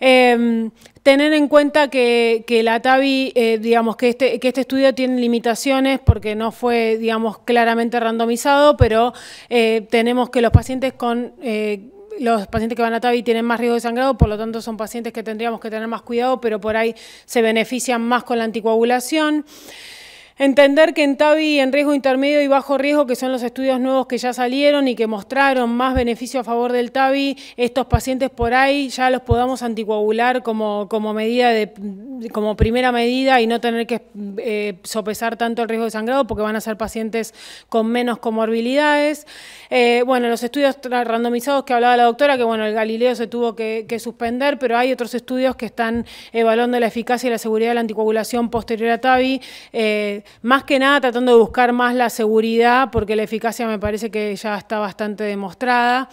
Em, tener en cuenta que, la TAVI, eh, digamos, este, que este estudio tiene limitaciones porque no fue, digamos, claramente randomizado, pero eh, tenemos que los pacientes con los pacientes que van a TAVI tienen más riesgo de sangrado, por lo tanto son pacientes que tendríamos que tener más cuidado, pero por ahí se benefician más con la anticoagulación. Entender que en TAVI en riesgo intermedio y bajo riesgo, que son los estudios nuevos que ya salieron y que mostraron más beneficio a favor del TAVI, estos pacientes por ahí ya los podamos anticoagular como, como medida de, como primera medida y no tener que eh, sopesar tanto el riesgo de sangrado porque van a ser pacientes con menos comorbilidades. Eh, bueno, los estudios randomizados que hablaba la doctora, que bueno, el Galileo se tuvo que, suspender, pero hay otros estudios que están evaluando la eficacia y la seguridad de la anticoagulación posterior a TAVI. Eh, más que nada tratando de buscar más la seguridad, porque la eficacia me parece que ya está bastante demostrada.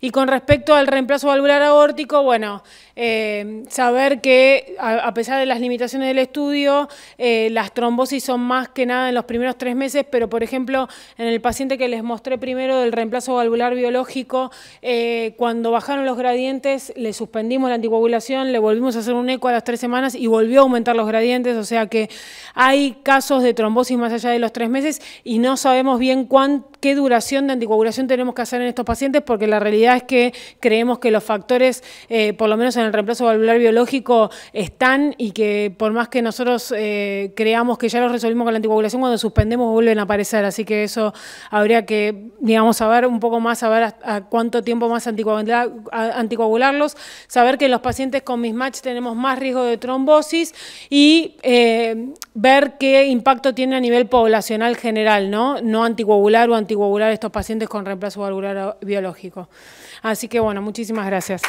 Y con respecto al reemplazo valvular aórtico, bueno, eh, saber que a, pesar de las limitaciones del estudio, eh, las trombosis son más que nada en los primeros tres meses, pero por ejemplo, en el paciente que les mostré primero del reemplazo valvular biológico, eh, cuando bajaron los gradientes, le suspendimos la anticoagulación, le volvimos a hacer un eco a las tres semanas y volvió a aumentar los gradientes, o sea que hay casos de de trombosis más allá de los tres meses y no sabemos bien cuánto, qué duración de anticoagulación tenemos que hacer en estos pacientes, porque la realidad es que creemos que los factores, eh, por lo menos en el reemplazo valvular biológico, están y que por más que nosotros eh, creamos que ya los resolvimos con la anticoagulación, cuando suspendemos vuelven a aparecer. Así que eso habría que, digamos, saber un poco más, saber a cuánto tiempo más anticoagularlos, saber que en los pacientes con mismatch tenemos más riesgo de trombosis y eh, ver qué impacto tiene a nivel poblacional general, ¿no? No anticoagular o anticoagular anticoagular estos pacientes con reemplazo valvular biológico. Así que bueno, muchísimas gracias.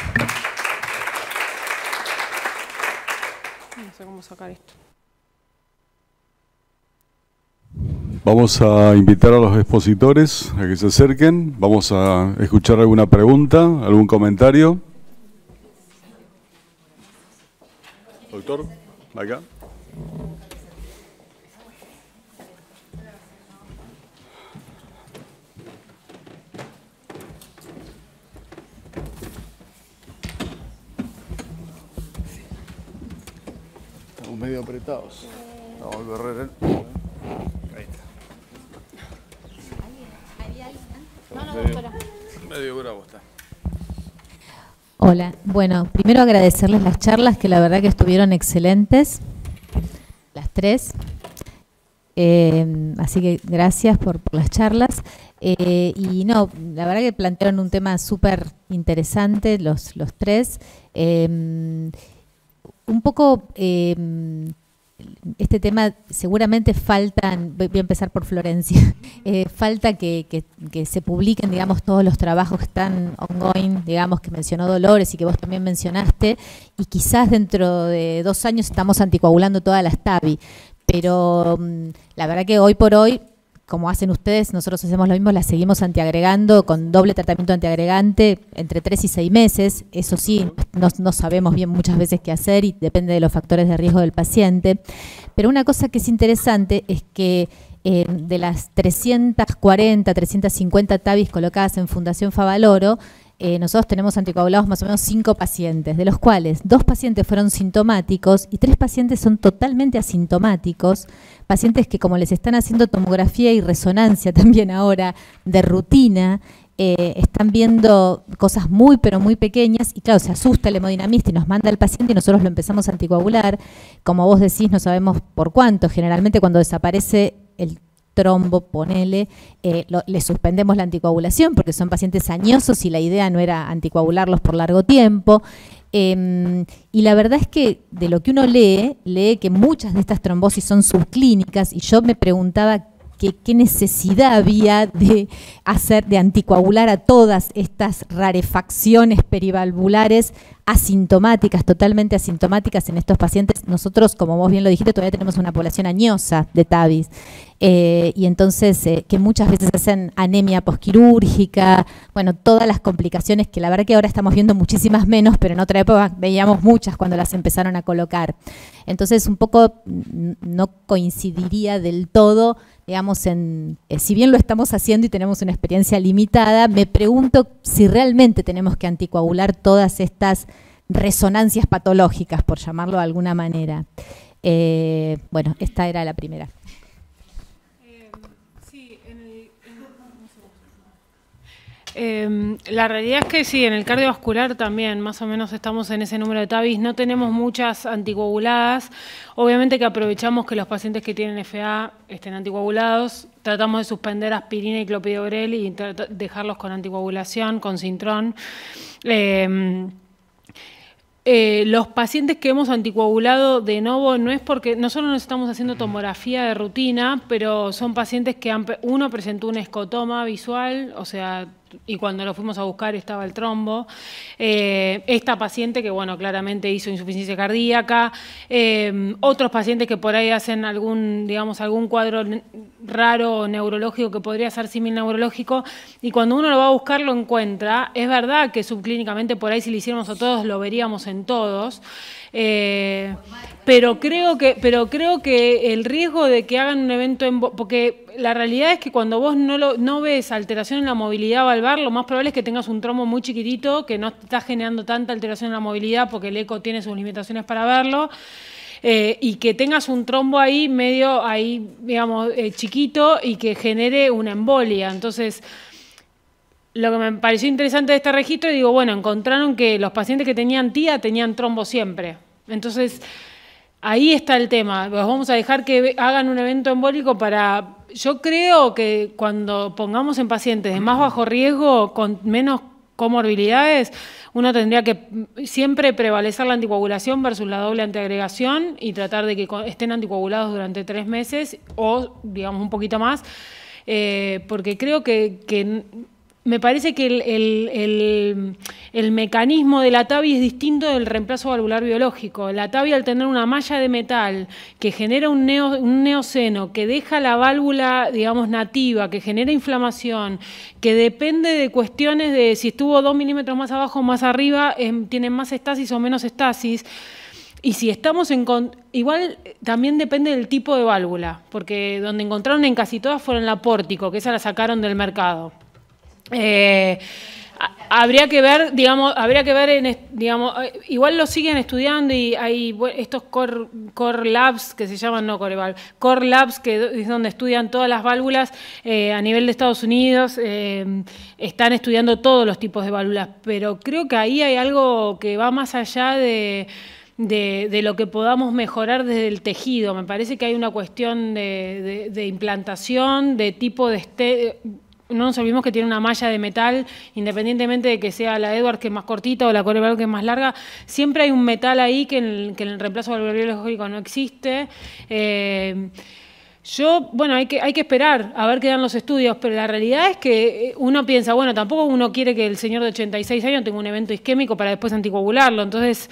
Vamos a invitar a los expositores a que se acerquen. Vamos a escuchar alguna pregunta, algún comentario. Doctor, acá. medio apretados. Ahí está. No, medio bravo está. Hola, bueno, primero agradecerles las charlas que la verdad que estuvieron excelentes, las tres. Eh, así que gracias por, las charlas. Eh, y no, la verdad que plantearon un tema súper interesante los, tres. Eh, un poco em, este tema, seguramente faltan, voy a empezar por Florencia, eh, falta que, que, se publiquen, digamos, todos los trabajos que están ongoing, digamos, que mencionó Dolores y que vos también mencionaste, y quizás dentro de dos años estamos anticoagulando todas las TAVI, pero mm, la verdad que hoy por hoy como hacen ustedes, nosotros hacemos lo mismo, la seguimos antiagregando con doble tratamiento antiagregante entre tres y seis meses. Eso sí, no, sabemos bien muchas veces qué hacer y depende de los factores de riesgo del paciente. Pero una cosa que es interesante es que eh, de las 340, 350 TAVIS colocadas en Fundación Favaloro, eh, nosotros tenemos anticoagulados más o menos cinco pacientes, de los cuales dos pacientes fueron sintomáticos y tres pacientes son totalmente asintomáticos, pacientes que como les están haciendo tomografía y resonancia también ahora de rutina, eh, están viendo cosas muy pero muy pequeñas y claro, se asusta el hemodinamista y nos manda al paciente y nosotros lo empezamos a anticoagular, como vos decís, no sabemos por cuánto, generalmente cuando desaparece el trombo, ponele, eh, le suspendemos la anticoagulación porque son pacientes añosos y la idea no era anticoagularlos por largo tiempo. Em, y la verdad es que de lo que uno lee, lee que muchas de estas trombosis son subclínicas y yo me preguntaba qué, necesidad había de hacer, de anticoagular a todas estas rarefacciones perivalvulares asintomáticas, totalmente asintomáticas en estos pacientes. Nosotros, como vos bien lo dijiste, todavía tenemos una población añosa de TAVIS. Eh, y entonces, eh, que muchas veces hacen anemia posquirúrgica, bueno, todas las complicaciones que la verdad que ahora estamos viendo muchísimas menos, pero en otra época veíamos muchas cuando las empezaron a colocar. Entonces, un poco no coincidiría del todo en, eh, si bien lo estamos haciendo y tenemos una experiencia limitada, me pregunto si realmente tenemos que anticoagular todas estas resonancias patológicas, por llamarlo de alguna manera. Eh, bueno, esta era la primera. Em, la realidad es que sí, en el cardiovascular también, más o menos estamos en ese número de tabis. No tenemos muchas anticoaguladas. Obviamente que aprovechamos que los pacientes que tienen FA estén anticoagulados. Tratamos de suspender aspirina y clopidogrel y dejarlos con anticoagulación, con cintrón. Em, eh, los pacientes que hemos anticoagulado de nuevo no es porque nosotros nos estamos haciendo tomografía de rutina, pero son pacientes que uno presentó un escotoma visual, o sea, y cuando lo fuimos a buscar estaba el trombo. Eh, esta paciente que, bueno, claramente hizo insuficiencia cardíaca, eh, otros pacientes que por ahí hacen algún, digamos, algún cuadro raro neurológico que podría ser símil neurológico, y cuando uno lo va a buscar lo encuentra. Es verdad que subclínicamente por ahí si lo hiciéramos a todos lo veríamos en todos, eh, pero creo que, pero creo que el riesgo de que hagan un evento en porque la realidad es que cuando vos no lo, no ves alteración en la movilidad o al bar, lo más probable es que tengas un trombo muy chiquitito que no está generando tanta alteración en la movilidad porque el eco tiene sus limitaciones para verlo. Eh, y que tengas un trombo ahí medio ahí digamos eh, chiquito y que genere una embolia entonces lo que me pareció interesante de este registro, digo, bueno, encontraron que los pacientes que tenían tía tenían trombo siempre. Entonces, ahí está el tema. Los vamos a dejar que hagan un evento embólico para... Yo creo que cuando pongamos en pacientes de más bajo riesgo, con menos comorbilidades, uno tendría que siempre prevalecer la anticoagulación versus la doble antiagregación y tratar de que estén anticoagulados durante tres meses o, digamos, un poquito más, eh, porque creo que me parece que el, mecanismo de la mecanismo es distinto del reemplazo valvular biológico. La TAVI, al tener una malla de metal que genera un, neoceno, que deja la válvula, digamos, nativa, que genera inflamación, que depende de cuestiones de si estuvo dos milímetros más abajo o más arriba, em, tiene más estasis o menos estasis. Y si estamos en... Igual eh, también depende del tipo de válvula, porque donde encontraron en casi todas fueron la pórtico, que esa la sacaron del mercado. Eh, habría que ver, digamos, habría que ver, en, digamos, eh, igual lo siguen estudiando y hay estos core, labs que se llaman, no core labs, core labs que es donde estudian todas las válvulas eh, a nivel de Estados Unidos, están estudiando todos los tipos de válvulas, pero creo que ahí hay algo que va más allá de... lo que podamos mejorar desde el tejido. Me parece que hay una cuestión de, implantación, de tipo de, este, no nos olvidemos que tiene una malla de metal, independientemente de que sea la Edward que es más cortita o la cola que es más larga, siempre hay un metal ahí que en el, reemplazo en reemplazo biológico no existe. Eh, yo, bueno, hay que, hay que esperar a ver qué dan los estudios, pero la realidad es que eh, uno piensa, bueno, tampoco uno quiere que el señor de 86 años tenga un evento isquémico para después anticoagularlo. Entonces,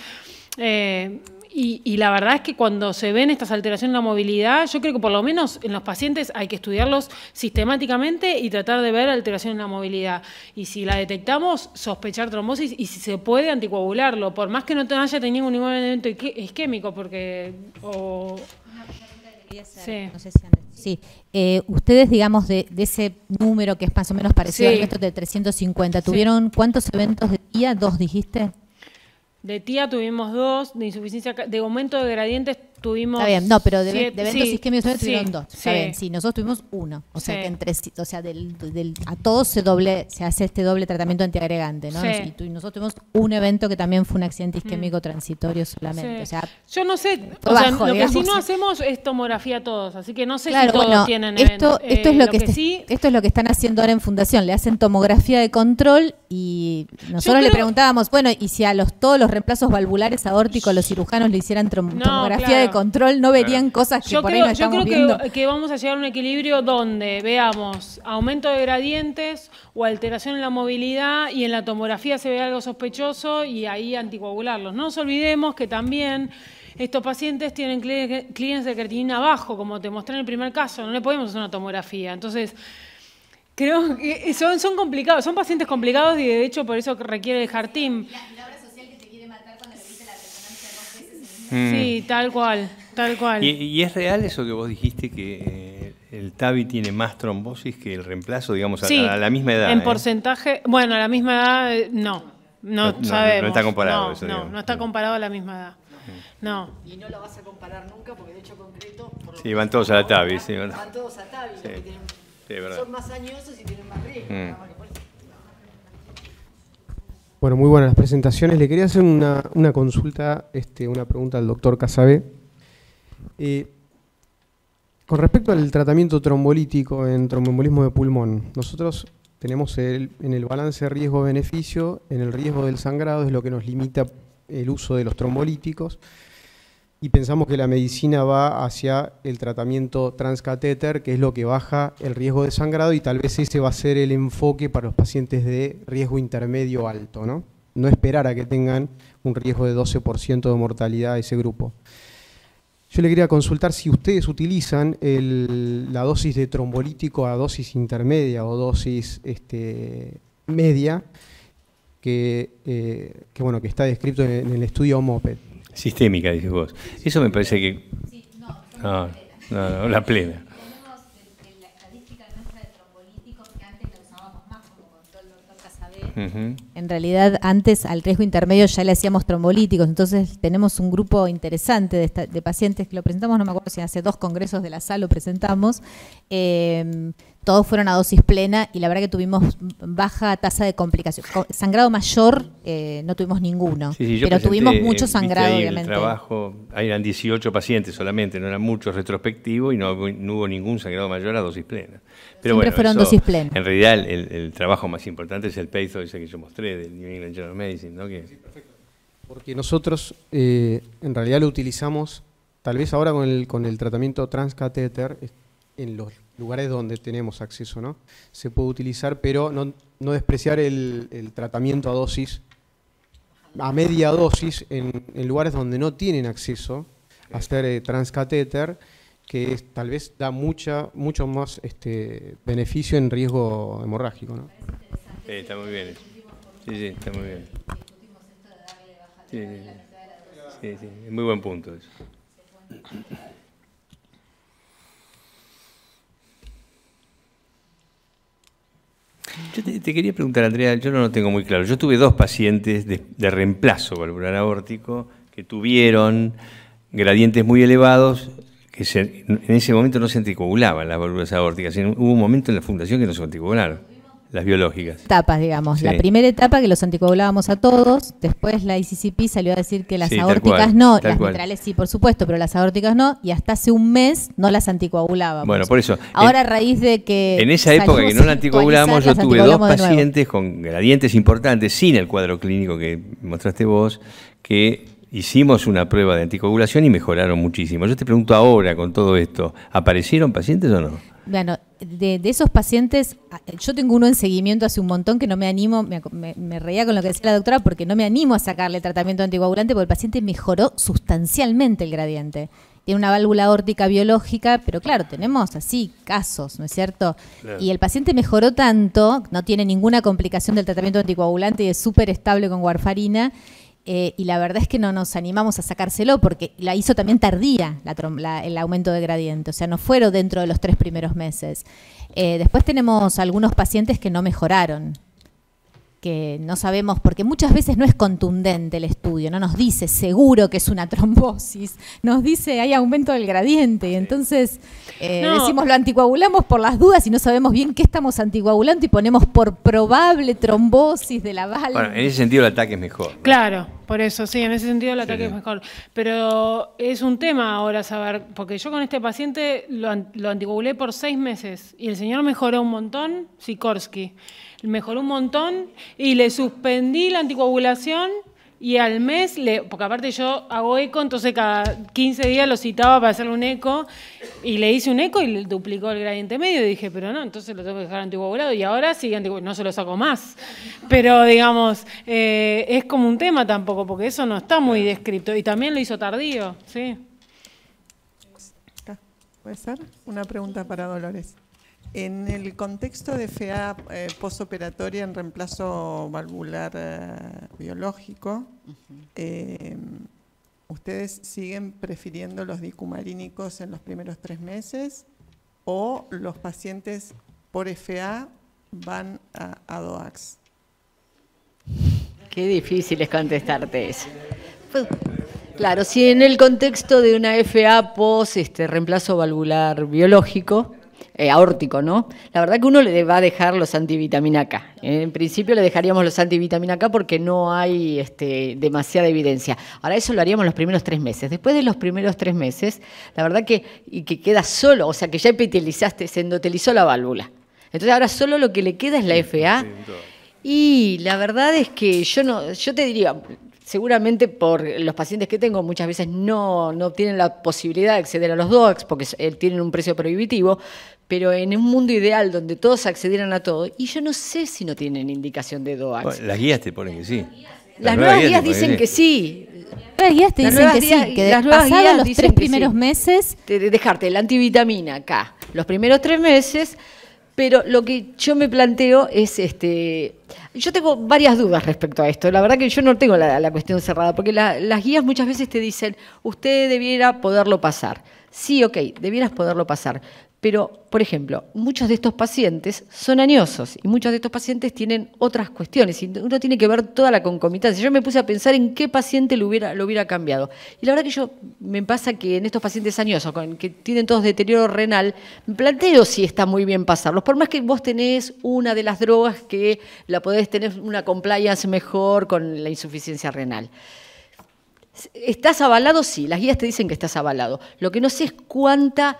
eh, y, la verdad es que cuando se ven estas alteraciones en la movilidad, yo creo que por lo menos en los pacientes hay que estudiarlos sistemáticamente y tratar de ver alteraciones en la movilidad. Y si la detectamos, sospechar trombosis y si se puede, anticoagularlo, por más que no haya tenido ningún evento isquémico, porque... si sí. Eh, ustedes, digamos, de, ese número que es más o menos parecido al resto de 350, ¿tuvieron cuántos eventos de día? ¿Dos dijiste? De tía tuvimos dos, de insuficiencia de aumento de gradientes tuvimos. Está bien, no, pero de, eventos isquémicos isquemios tuvieron dos. Está sí. sí, nosotros tuvimos uno. O sea, que entre, o sea del, a todos se doble se hace este doble tratamiento antiagregante, ¿no? Y, nosotros tuvimos un evento que también fue un accidente isquémico transitorio solamente. O Yo no sé, o sea, lo que sí no hacemos es tomografía a todos, así que no sé si todos tienen esto, esto es eh, lo, que, este, Esto es lo que están haciendo ahora en Fundación, le hacen tomografía de control y nosotros le preguntábamos, bueno, y si a los todos los reemplazos valvulares aórticos los cirujanos le hicieran tomografía control no verían cosas que yo creo, Yo creo Que, vamos a llegar a un equilibrio donde veamos aumento de gradientes o alteración en la movilidad y en la tomografía se ve algo sospechoso y ahí anticoagularlos. No nos olvidemos que también estos pacientes tienen clientes de creatinina abajo como te mostré en el primer caso, no le podemos hacer una tomografía. Entonces... Creo que son, son complicados, son pacientes complicados y de hecho por eso requiere el team. Mm. Sí, tal cual, tal cual. ¿Y, es real eso que vos dijiste que eh, el TAVI tiene más trombosis que el reemplazo, digamos, a, la misma edad? En eh? porcentaje, bueno, a la misma edad, eh, no. No, no, está comparado no, eso. No, no está comparado a la misma edad. No. Y no lo vas a comparar nunca porque de hecho concreto... Por sí, van todos a la TAVI. Sí, van, van todos a TAVI. Sí. Tienen, son más añosos y tienen más riesgo. Mm. Bueno, muy buenas presentaciones. Le quería hacer una, consulta, este, una pregunta al doctor Casabé, eh, con respecto al tratamiento trombolítico en tromboembolismo de pulmón, nosotros tenemos en el balance riesgo-beneficio, en el riesgo del sangrado es lo que nos limita el uso de los trombolíticos y pensamos que la medicina va hacia el tratamiento transcatéter, que es lo que baja el riesgo de sangrado y tal vez ese va a ser el enfoque para los pacientes de riesgo intermedio alto, ¿no? No esperar a que tengan un riesgo de 12% de mortalidad a ese grupo. Yo le quería consultar si ustedes utilizan la dosis de trombolítico a dosis intermedia o dosis este, media, eh, que, bueno, que está descrito en, el estudio MOPED. Sistémica, dices vos. Eso me parece que... Sí, no, no, ah, no, no, la plena. doctor En realidad, antes al riesgo intermedio ya le hacíamos trombolíticos, entonces tenemos un grupo interesante de, pacientes que lo presentamos, no me acuerdo si hace dos congresos de la sala lo presentamos, eh, todos fueron a dosis plena y la verdad que tuvimos baja tasa de complicación. Sangrado mayor eh, no tuvimos ninguno, pero tuvimos mucho sangrado, obviamente. el trabajo, ahí eran 18 pacientes solamente, no eran mucho retrospectivo y no, hubo ningún sangrado mayor a dosis plena. Pero bueno, fueron dosis plena. En realidad, el, trabajo más importante es el PAISO, ese que yo mostré, del New England Journal Medicine, ¿no? Sí, perfecto. Porque nosotros eh, en realidad lo utilizamos, tal vez ahora con el, con el tratamiento transcatéter, en los lugares donde tenemos acceso, ¿no? Se puede utilizar, pero no, no despreciar el, el, tratamiento a dosis, a media dosis, en, lugares donde no tienen acceso a hacer eh, transcatéter, que tal vez da mucha, mucho más este, beneficio en riesgo hemorrágico, ¿no? Sí, está muy bien. Sí, sí, está muy bien. Sí, sí, sí. Muy buen punto eso. Yo te, quería preguntar, Andrea, yo no lo tengo muy claro. Yo tuve dos pacientes de, reemplazo valvular aórtico que tuvieron gradientes muy elevados, que en ese momento no se anticoagulaban las válvulas aórticas. Hubo un momento en la fundación que no se anticoagularon. Las biológicas. Etapas, digamos. La primera etapa que los anticoagulábamos a todos, después la ICCP salió a decir que las aórticas no, las mitrales sí, por supuesto, pero las aórticas no, y hasta hace un mes no las anticoagulábamos. Bueno, por eso. Ahora a raíz de que... En esa época que no la anticoagulábamos, yo tuve dos pacientes con gradientes importantes, sin el cuadro clínico que mostraste vos, que hicimos una prueba de anticoagulación y mejoraron muchísimo. Yo te pregunto ahora con todo esto, ¿aparecieron pacientes o no? Bueno, de, esos pacientes, yo tengo uno en seguimiento hace un montón que no me animo, me, reía con lo que decía la doctora, porque no me animo a sacarle tratamiento anticoagulante porque el paciente mejoró sustancialmente el gradiente. Tiene una válvula órtica biológica, pero claro, tenemos así casos, ¿no es cierto? Y el paciente mejoró tanto, no tiene ninguna complicación del tratamiento anticoagulante y es súper estable con warfarina, eh, y la verdad es que no nos animamos a sacárselo porque la hizo también tardía el aumento de gradiente, o sea, no fueron dentro de los tres primeros meses. Eh, después tenemos algunos pacientes que no mejoraron, que no sabemos, porque muchas veces no es contundente el estudio, no nos dice seguro que es una trombosis, nos dice hay aumento del gradiente, y entonces eh, decimos lo anticoagulamos por las dudas y no sabemos bien qué estamos anticoagulando y ponemos por probable trombosis de la bala. Bueno, en ese sentido el ataque es mejor. Claro, por eso, sí, en ese sentido el ataque es mejor. Pero es un tema ahora saber, porque yo con este paciente lo, lo anticoagulé por seis meses y el señor mejoró un montón, Sikorsky mejoró un montón y le suspendí la anticoagulación y al mes, le, porque aparte yo hago eco, entonces cada 15 días lo citaba para hacerle un eco, y le hice un eco y le duplicó el gradiente medio. Y dije, pero no, entonces lo tengo que dejar anticoagulado. Y ahora sí, no se lo saco más. Pero digamos, eh, es como un tema tampoco, porque eso no está muy descrito. Y también lo hizo tardío, sí. ¿Puede ser? Una pregunta para Dolores. En el contexto de FA eh, postoperatoria en reemplazo valvular eh, biológico, eh, ¿ustedes siguen prefiriendo los dicumarínicos en los primeros tres meses o los pacientes por FA van a, DOAX? Qué difícil es contestarte eso. Pues, claro, si en el contexto de una FA post este, reemplazo valvular biológico, eh, aórtico, ¿no? La verdad que uno le va a dejar los antivitamina K. En principio le dejaríamos los antivitamina K porque no hay este, demasiada evidencia. Ahora eso lo haríamos los primeros tres meses. Después de los primeros tres meses, la verdad que, y que queda solo, o sea que ya epitelizaste, se endotelizó la válvula. Entonces ahora solo lo que le queda es la FA. y la verdad es que yo no, yo te diría, seguramente por los pacientes que tengo muchas veces no, no tienen la posibilidad de acceder a los DOCs porque eh, tienen un precio prohibitivo, pero en un mundo ideal donde todos accedieran a todo, y yo no sé si no tienen indicación de DOAX. las guías te ponen que sí. Las, nuevas, guías, dicen que, sí. Las nuevas guías te dicen que sí, que las nuevas los tres primeros meses... Dejarte la antivitamina acá. Los primeros tres meses pero lo que yo me planteo es este. Yo tengo varias dudas respecto a esto. La verdad que yo no tengo la, cuestión cerrada, porque las guías muchas veces te dicen, usted debiera poderlo pasar. Sí, ok, debieras poderlo pasar. Pero, por ejemplo, muchos de estos pacientes son añosos y muchos de estos pacientes tienen otras cuestiones y uno tiene que ver toda la concomitancia. Yo me puse a pensar en qué paciente lo hubiera, lo hubiera cambiado. Y la verdad que yo me pasa que en estos pacientes añosos, con, que tienen todos deterioro renal, me planteo si está muy bien pasarlos. Por más que vos tenés una de las drogas que la podés tener una compliance mejor con la insuficiencia renal. ¿Estás avalado? Sí, las guías te dicen que estás avalado. Lo que no sé es cuánta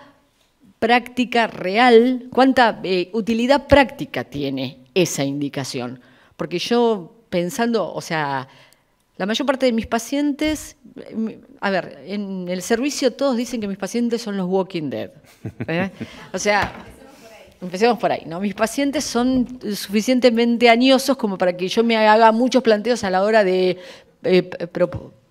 práctica real, cuánta eh, utilidad práctica tiene esa indicación. Porque yo pensando, o sea, la mayor parte de mis pacientes, a ver, en el servicio todos dicen que mis pacientes son los Walking Dead. ¿eh? O sea, Empecemos por ahí, ¿no? Mis pacientes son suficientemente añosos como para que yo me haga muchos planteos a la hora de eh,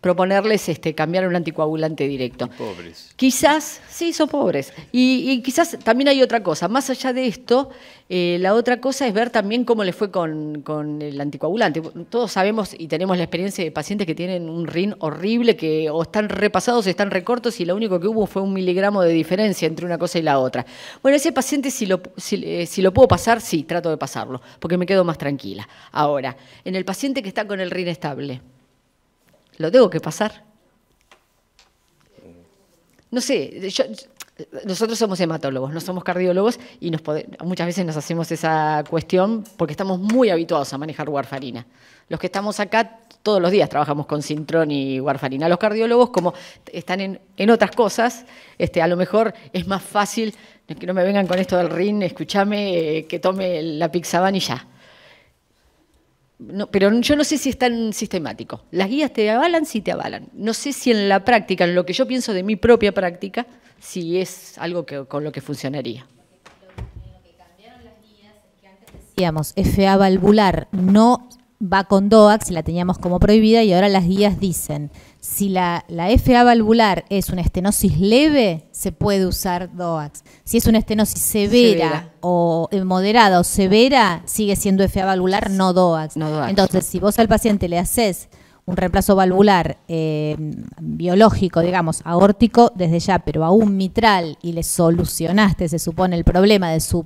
proponerles este, cambiar un anticoagulante directo. pobres. Quizás, sí, son pobres. Y, quizás también hay otra cosa. Más allá de esto, eh, la otra cosa es ver también cómo les fue con, el anticoagulante. Todos sabemos y tenemos la experiencia de pacientes que tienen un RIN horrible, que o están repasados, están recortos, y lo único que hubo fue un miligramo de diferencia entre una cosa y la otra. Bueno, ese paciente, si lo, si, eh, si lo puedo pasar, sí, trato de pasarlo, porque me quedo más tranquila. Ahora, en el paciente que está con el RIN estable, lo tengo que pasar. No sé, nosotros somos hematólogos, no somos cardiólogos y nos muchas veces nos hacemos esa cuestión porque estamos muy habituados a manejar warfarina. Los que estamos acá todos los días trabajamos con Sintrón y warfarina. Los cardiólogos, como están en, otras cosas, este, a lo mejor es más fácil que no me vengan con esto del RIN, escúchame, eh, que tome la Pixaban y ya. No, pero yo no sé si es tan sistemático. Las guías te avalan, sí te avalan. No sé si en la práctica, en lo que yo pienso de mi propia práctica, si es algo que, con lo que funcionaría. Lo que cambiaron las guías decíamos FA valvular no va con DOAX, la teníamos como prohibida y ahora las guías dicen si la, FA valvular es una estenosis leve, se puede usar DOAX. Si es una estenosis severa, o eh, moderada o severa, sigue siendo FA valvular, no DOAX. Entonces, si vos al paciente le haces un reemplazo valvular eh, biológico, digamos, aórtico desde ya, pero aún mitral, y le solucionaste, se supone, el problema de su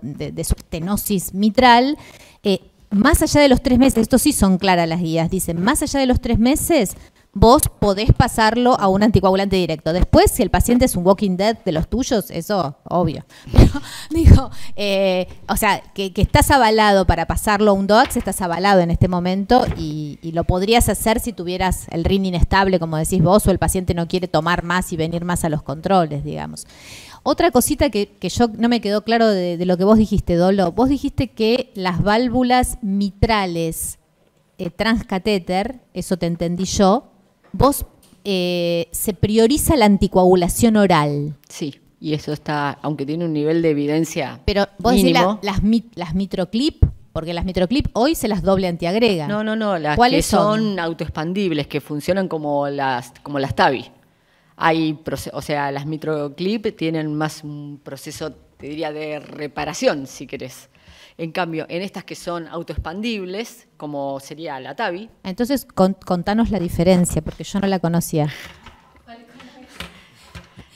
de, estenosis mitral, eh, más allá de los tres meses, esto sí son claras las guías, dicen, más allá de los tres meses, vos podés pasarlo a un anticoagulante directo. Después, si el paciente es un Walking Dead de los tuyos, eso, obvio. Pero eh, o sea, que, estás avalado para pasarlo a un DOAX, estás avalado en este momento y, lo podrías hacer si tuvieras el RIN inestable, como decís vos, o el paciente no quiere tomar más y venir más a los controles, digamos. Otra cosita que, yo no me quedó claro de, lo que vos dijiste, Dolo. Vos dijiste que las válvulas mitrales eh, transcatéter, eso te entendí yo, vos eh, se prioriza la anticoagulación oral. Sí, y eso está, aunque tiene un nivel de evidencia. Pero vos decís las, las mitroclip, porque las mitroclip hoy se las doble antiagrega. No, no, no, las son, autoexpandibles, que funcionan como las, como las TAVI. Hay, o sea, las mitroclip tienen más un proceso, te diría, de reparación, si querés. En cambio, en estas que son autoexpandibles, como sería la TAVI. Entonces, contanos la diferencia, porque yo no la conocía.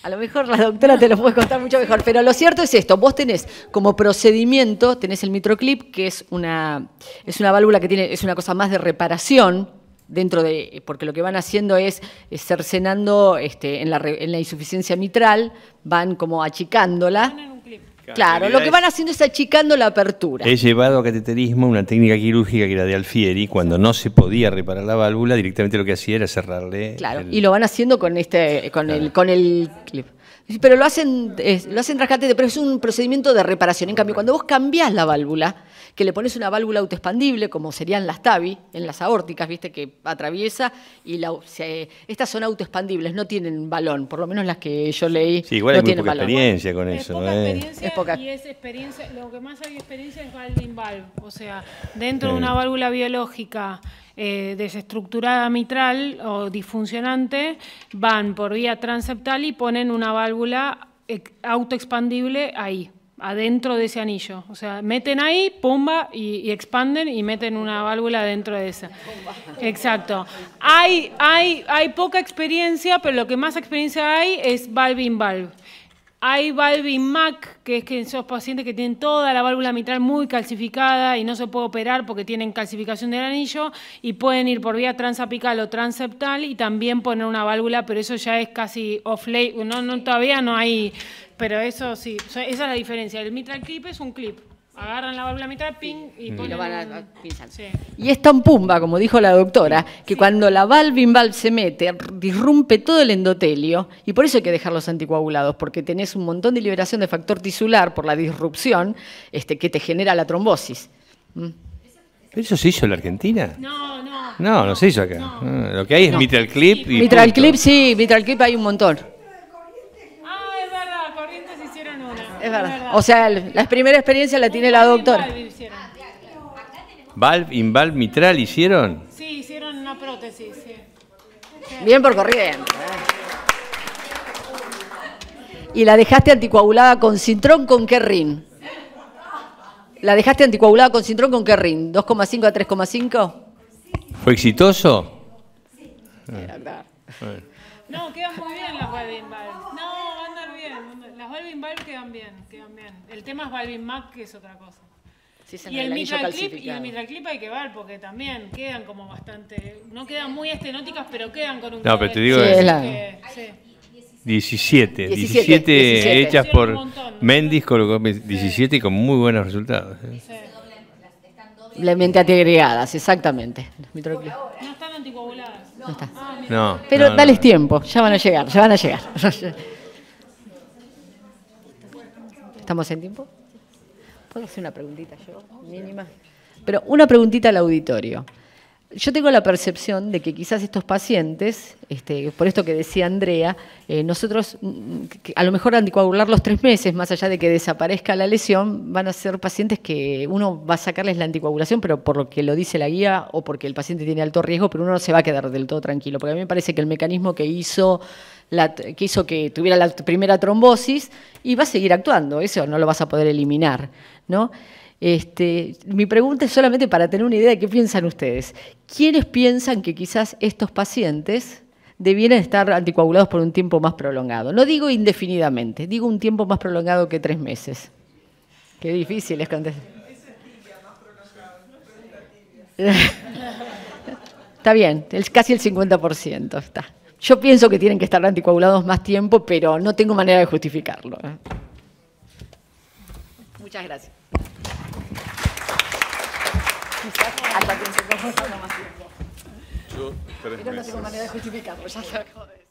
A lo mejor la doctora te lo puede contar mucho mejor, pero lo cierto es esto, vos tenés como procedimiento, tenés el mitroclip, que es una, es una válvula que tiene, es una cosa más de reparación, dentro de, porque lo que van haciendo es, eh, cercenando este, en, la, en, la, insuficiencia mitral, van como achicándola Claro, lo que van haciendo es achicando la apertura. He llevado a cateterismo una técnica quirúrgica que era de Alfieri, cuando no se podía reparar la válvula, directamente lo que hacía era cerrarle. Claro, y lo van haciendo con este, con el, con el clip pero lo hacen, lo hacen pero es un procedimiento de reparación. En cambio, cuando vos cambiás la válvula, que le pones una válvula autoexpandible, como serían las TAVI, en las aórticas, viste, que atraviesa, y la, estas son autoexpandibles, no tienen balón, por lo menos las que yo leí. Sí, igual no hay muy poca experiencia con eso. Poca ¿eh? experiencia Y es experiencia, lo que más hay experiencia es valve in o sea, dentro de una válvula biológica. Eh, desestructurada mitral o disfuncionante van por vía transeptal y ponen una válvula autoexpandible ahí, adentro de ese anillo. O sea, meten ahí, pumba, y, expanden y meten una válvula dentro de esa. Exacto. Hay, hay, hay poca experiencia, pero lo que más experiencia hay es valve in valve. Hay mac que es que esos pacientes que tienen toda la válvula mitral muy calcificada y no se puede operar porque tienen calcificación del anillo y pueden ir por vía transapical o transeptal y también poner una válvula, pero eso ya es casi off late no, todavía no hay, pero eso sí, esa es la diferencia. El mitral clip es un clip. Agarran la válvula mitral mitad, y, lo van a, Y es tan pumba, como dijo la doctora, que cuando la valve invalve se mete, disrumpe todo el endotelio, y por eso hay que dejar los anticoagulados, porque tenés un montón de liberación de factor tisular por la disrupción este, que te genera la trombosis. ¿Mm? ¿Eso se hizo en la Argentina? No, no. No, no, se hizo acá. Ah, lo que hay es mitral clip y. Mitral clip, sí, mitral clip hay un montón. O sea, la primera experiencia la tiene la doctora. Ah, ¿Valve, Invalve, Mitral hicieron? Sí, hicieron una prótesis, sí. Bien por corriente. ¿eh? Y la dejaste anticoagulada con cintrón con rin. ¿La dejaste anticoagulada con cintrón con Kerrin? ¿2,5 a 3,5? ¿Fue exitoso? Sí. Ah. No, quedan muy bien la web No, Balvin que bien, quedan bien. El tema es Balvin Mac, que es otra cosa. y, el mitral clip, y el hay que ver, porque también quedan como bastante. No quedan muy estenóticas, pero quedan con un. No, pero te digo. que, 17, 17, hechas por Mendis con 17 con muy buenos resultados. ¿eh? Doblemente agregadas, exactamente. No están anticoaguladas. No, ah, no Pero dales tiempo, ya van a llegar, ya van a llegar. ¿Estamos en tiempo? ¿Puedo hacer una preguntita yo? Mínima. Pero una preguntita al auditorio. Yo tengo la percepción de que quizás estos pacientes, este, por esto que decía Andrea, eh, nosotros mm, a lo mejor anticoagular los tres meses, más allá de que desaparezca la lesión, van a ser pacientes que uno va a sacarles la anticoagulación, pero por lo que lo dice la guía o porque el paciente tiene alto riesgo, pero uno no se va a quedar del todo tranquilo, porque a mí me parece que el mecanismo que hizo Quiso que hizo que tuviera la primera trombosis y va a seguir actuando, eso no lo vas a poder eliminar. ¿no? Este, mi pregunta es solamente para tener una idea de qué piensan ustedes. ¿Quiénes piensan que quizás estos pacientes debieran estar anticoagulados por un tiempo más prolongado? No digo indefinidamente, digo un tiempo más prolongado que tres meses. Qué difícil es contestar. Está bien, es casi el 50%. Está. Yo pienso que tienen que estar anticoagulados más tiempo, pero no tengo manera de justificarlo. ¿eh? Muchas gracias. no tengo manera de justificarlo, ya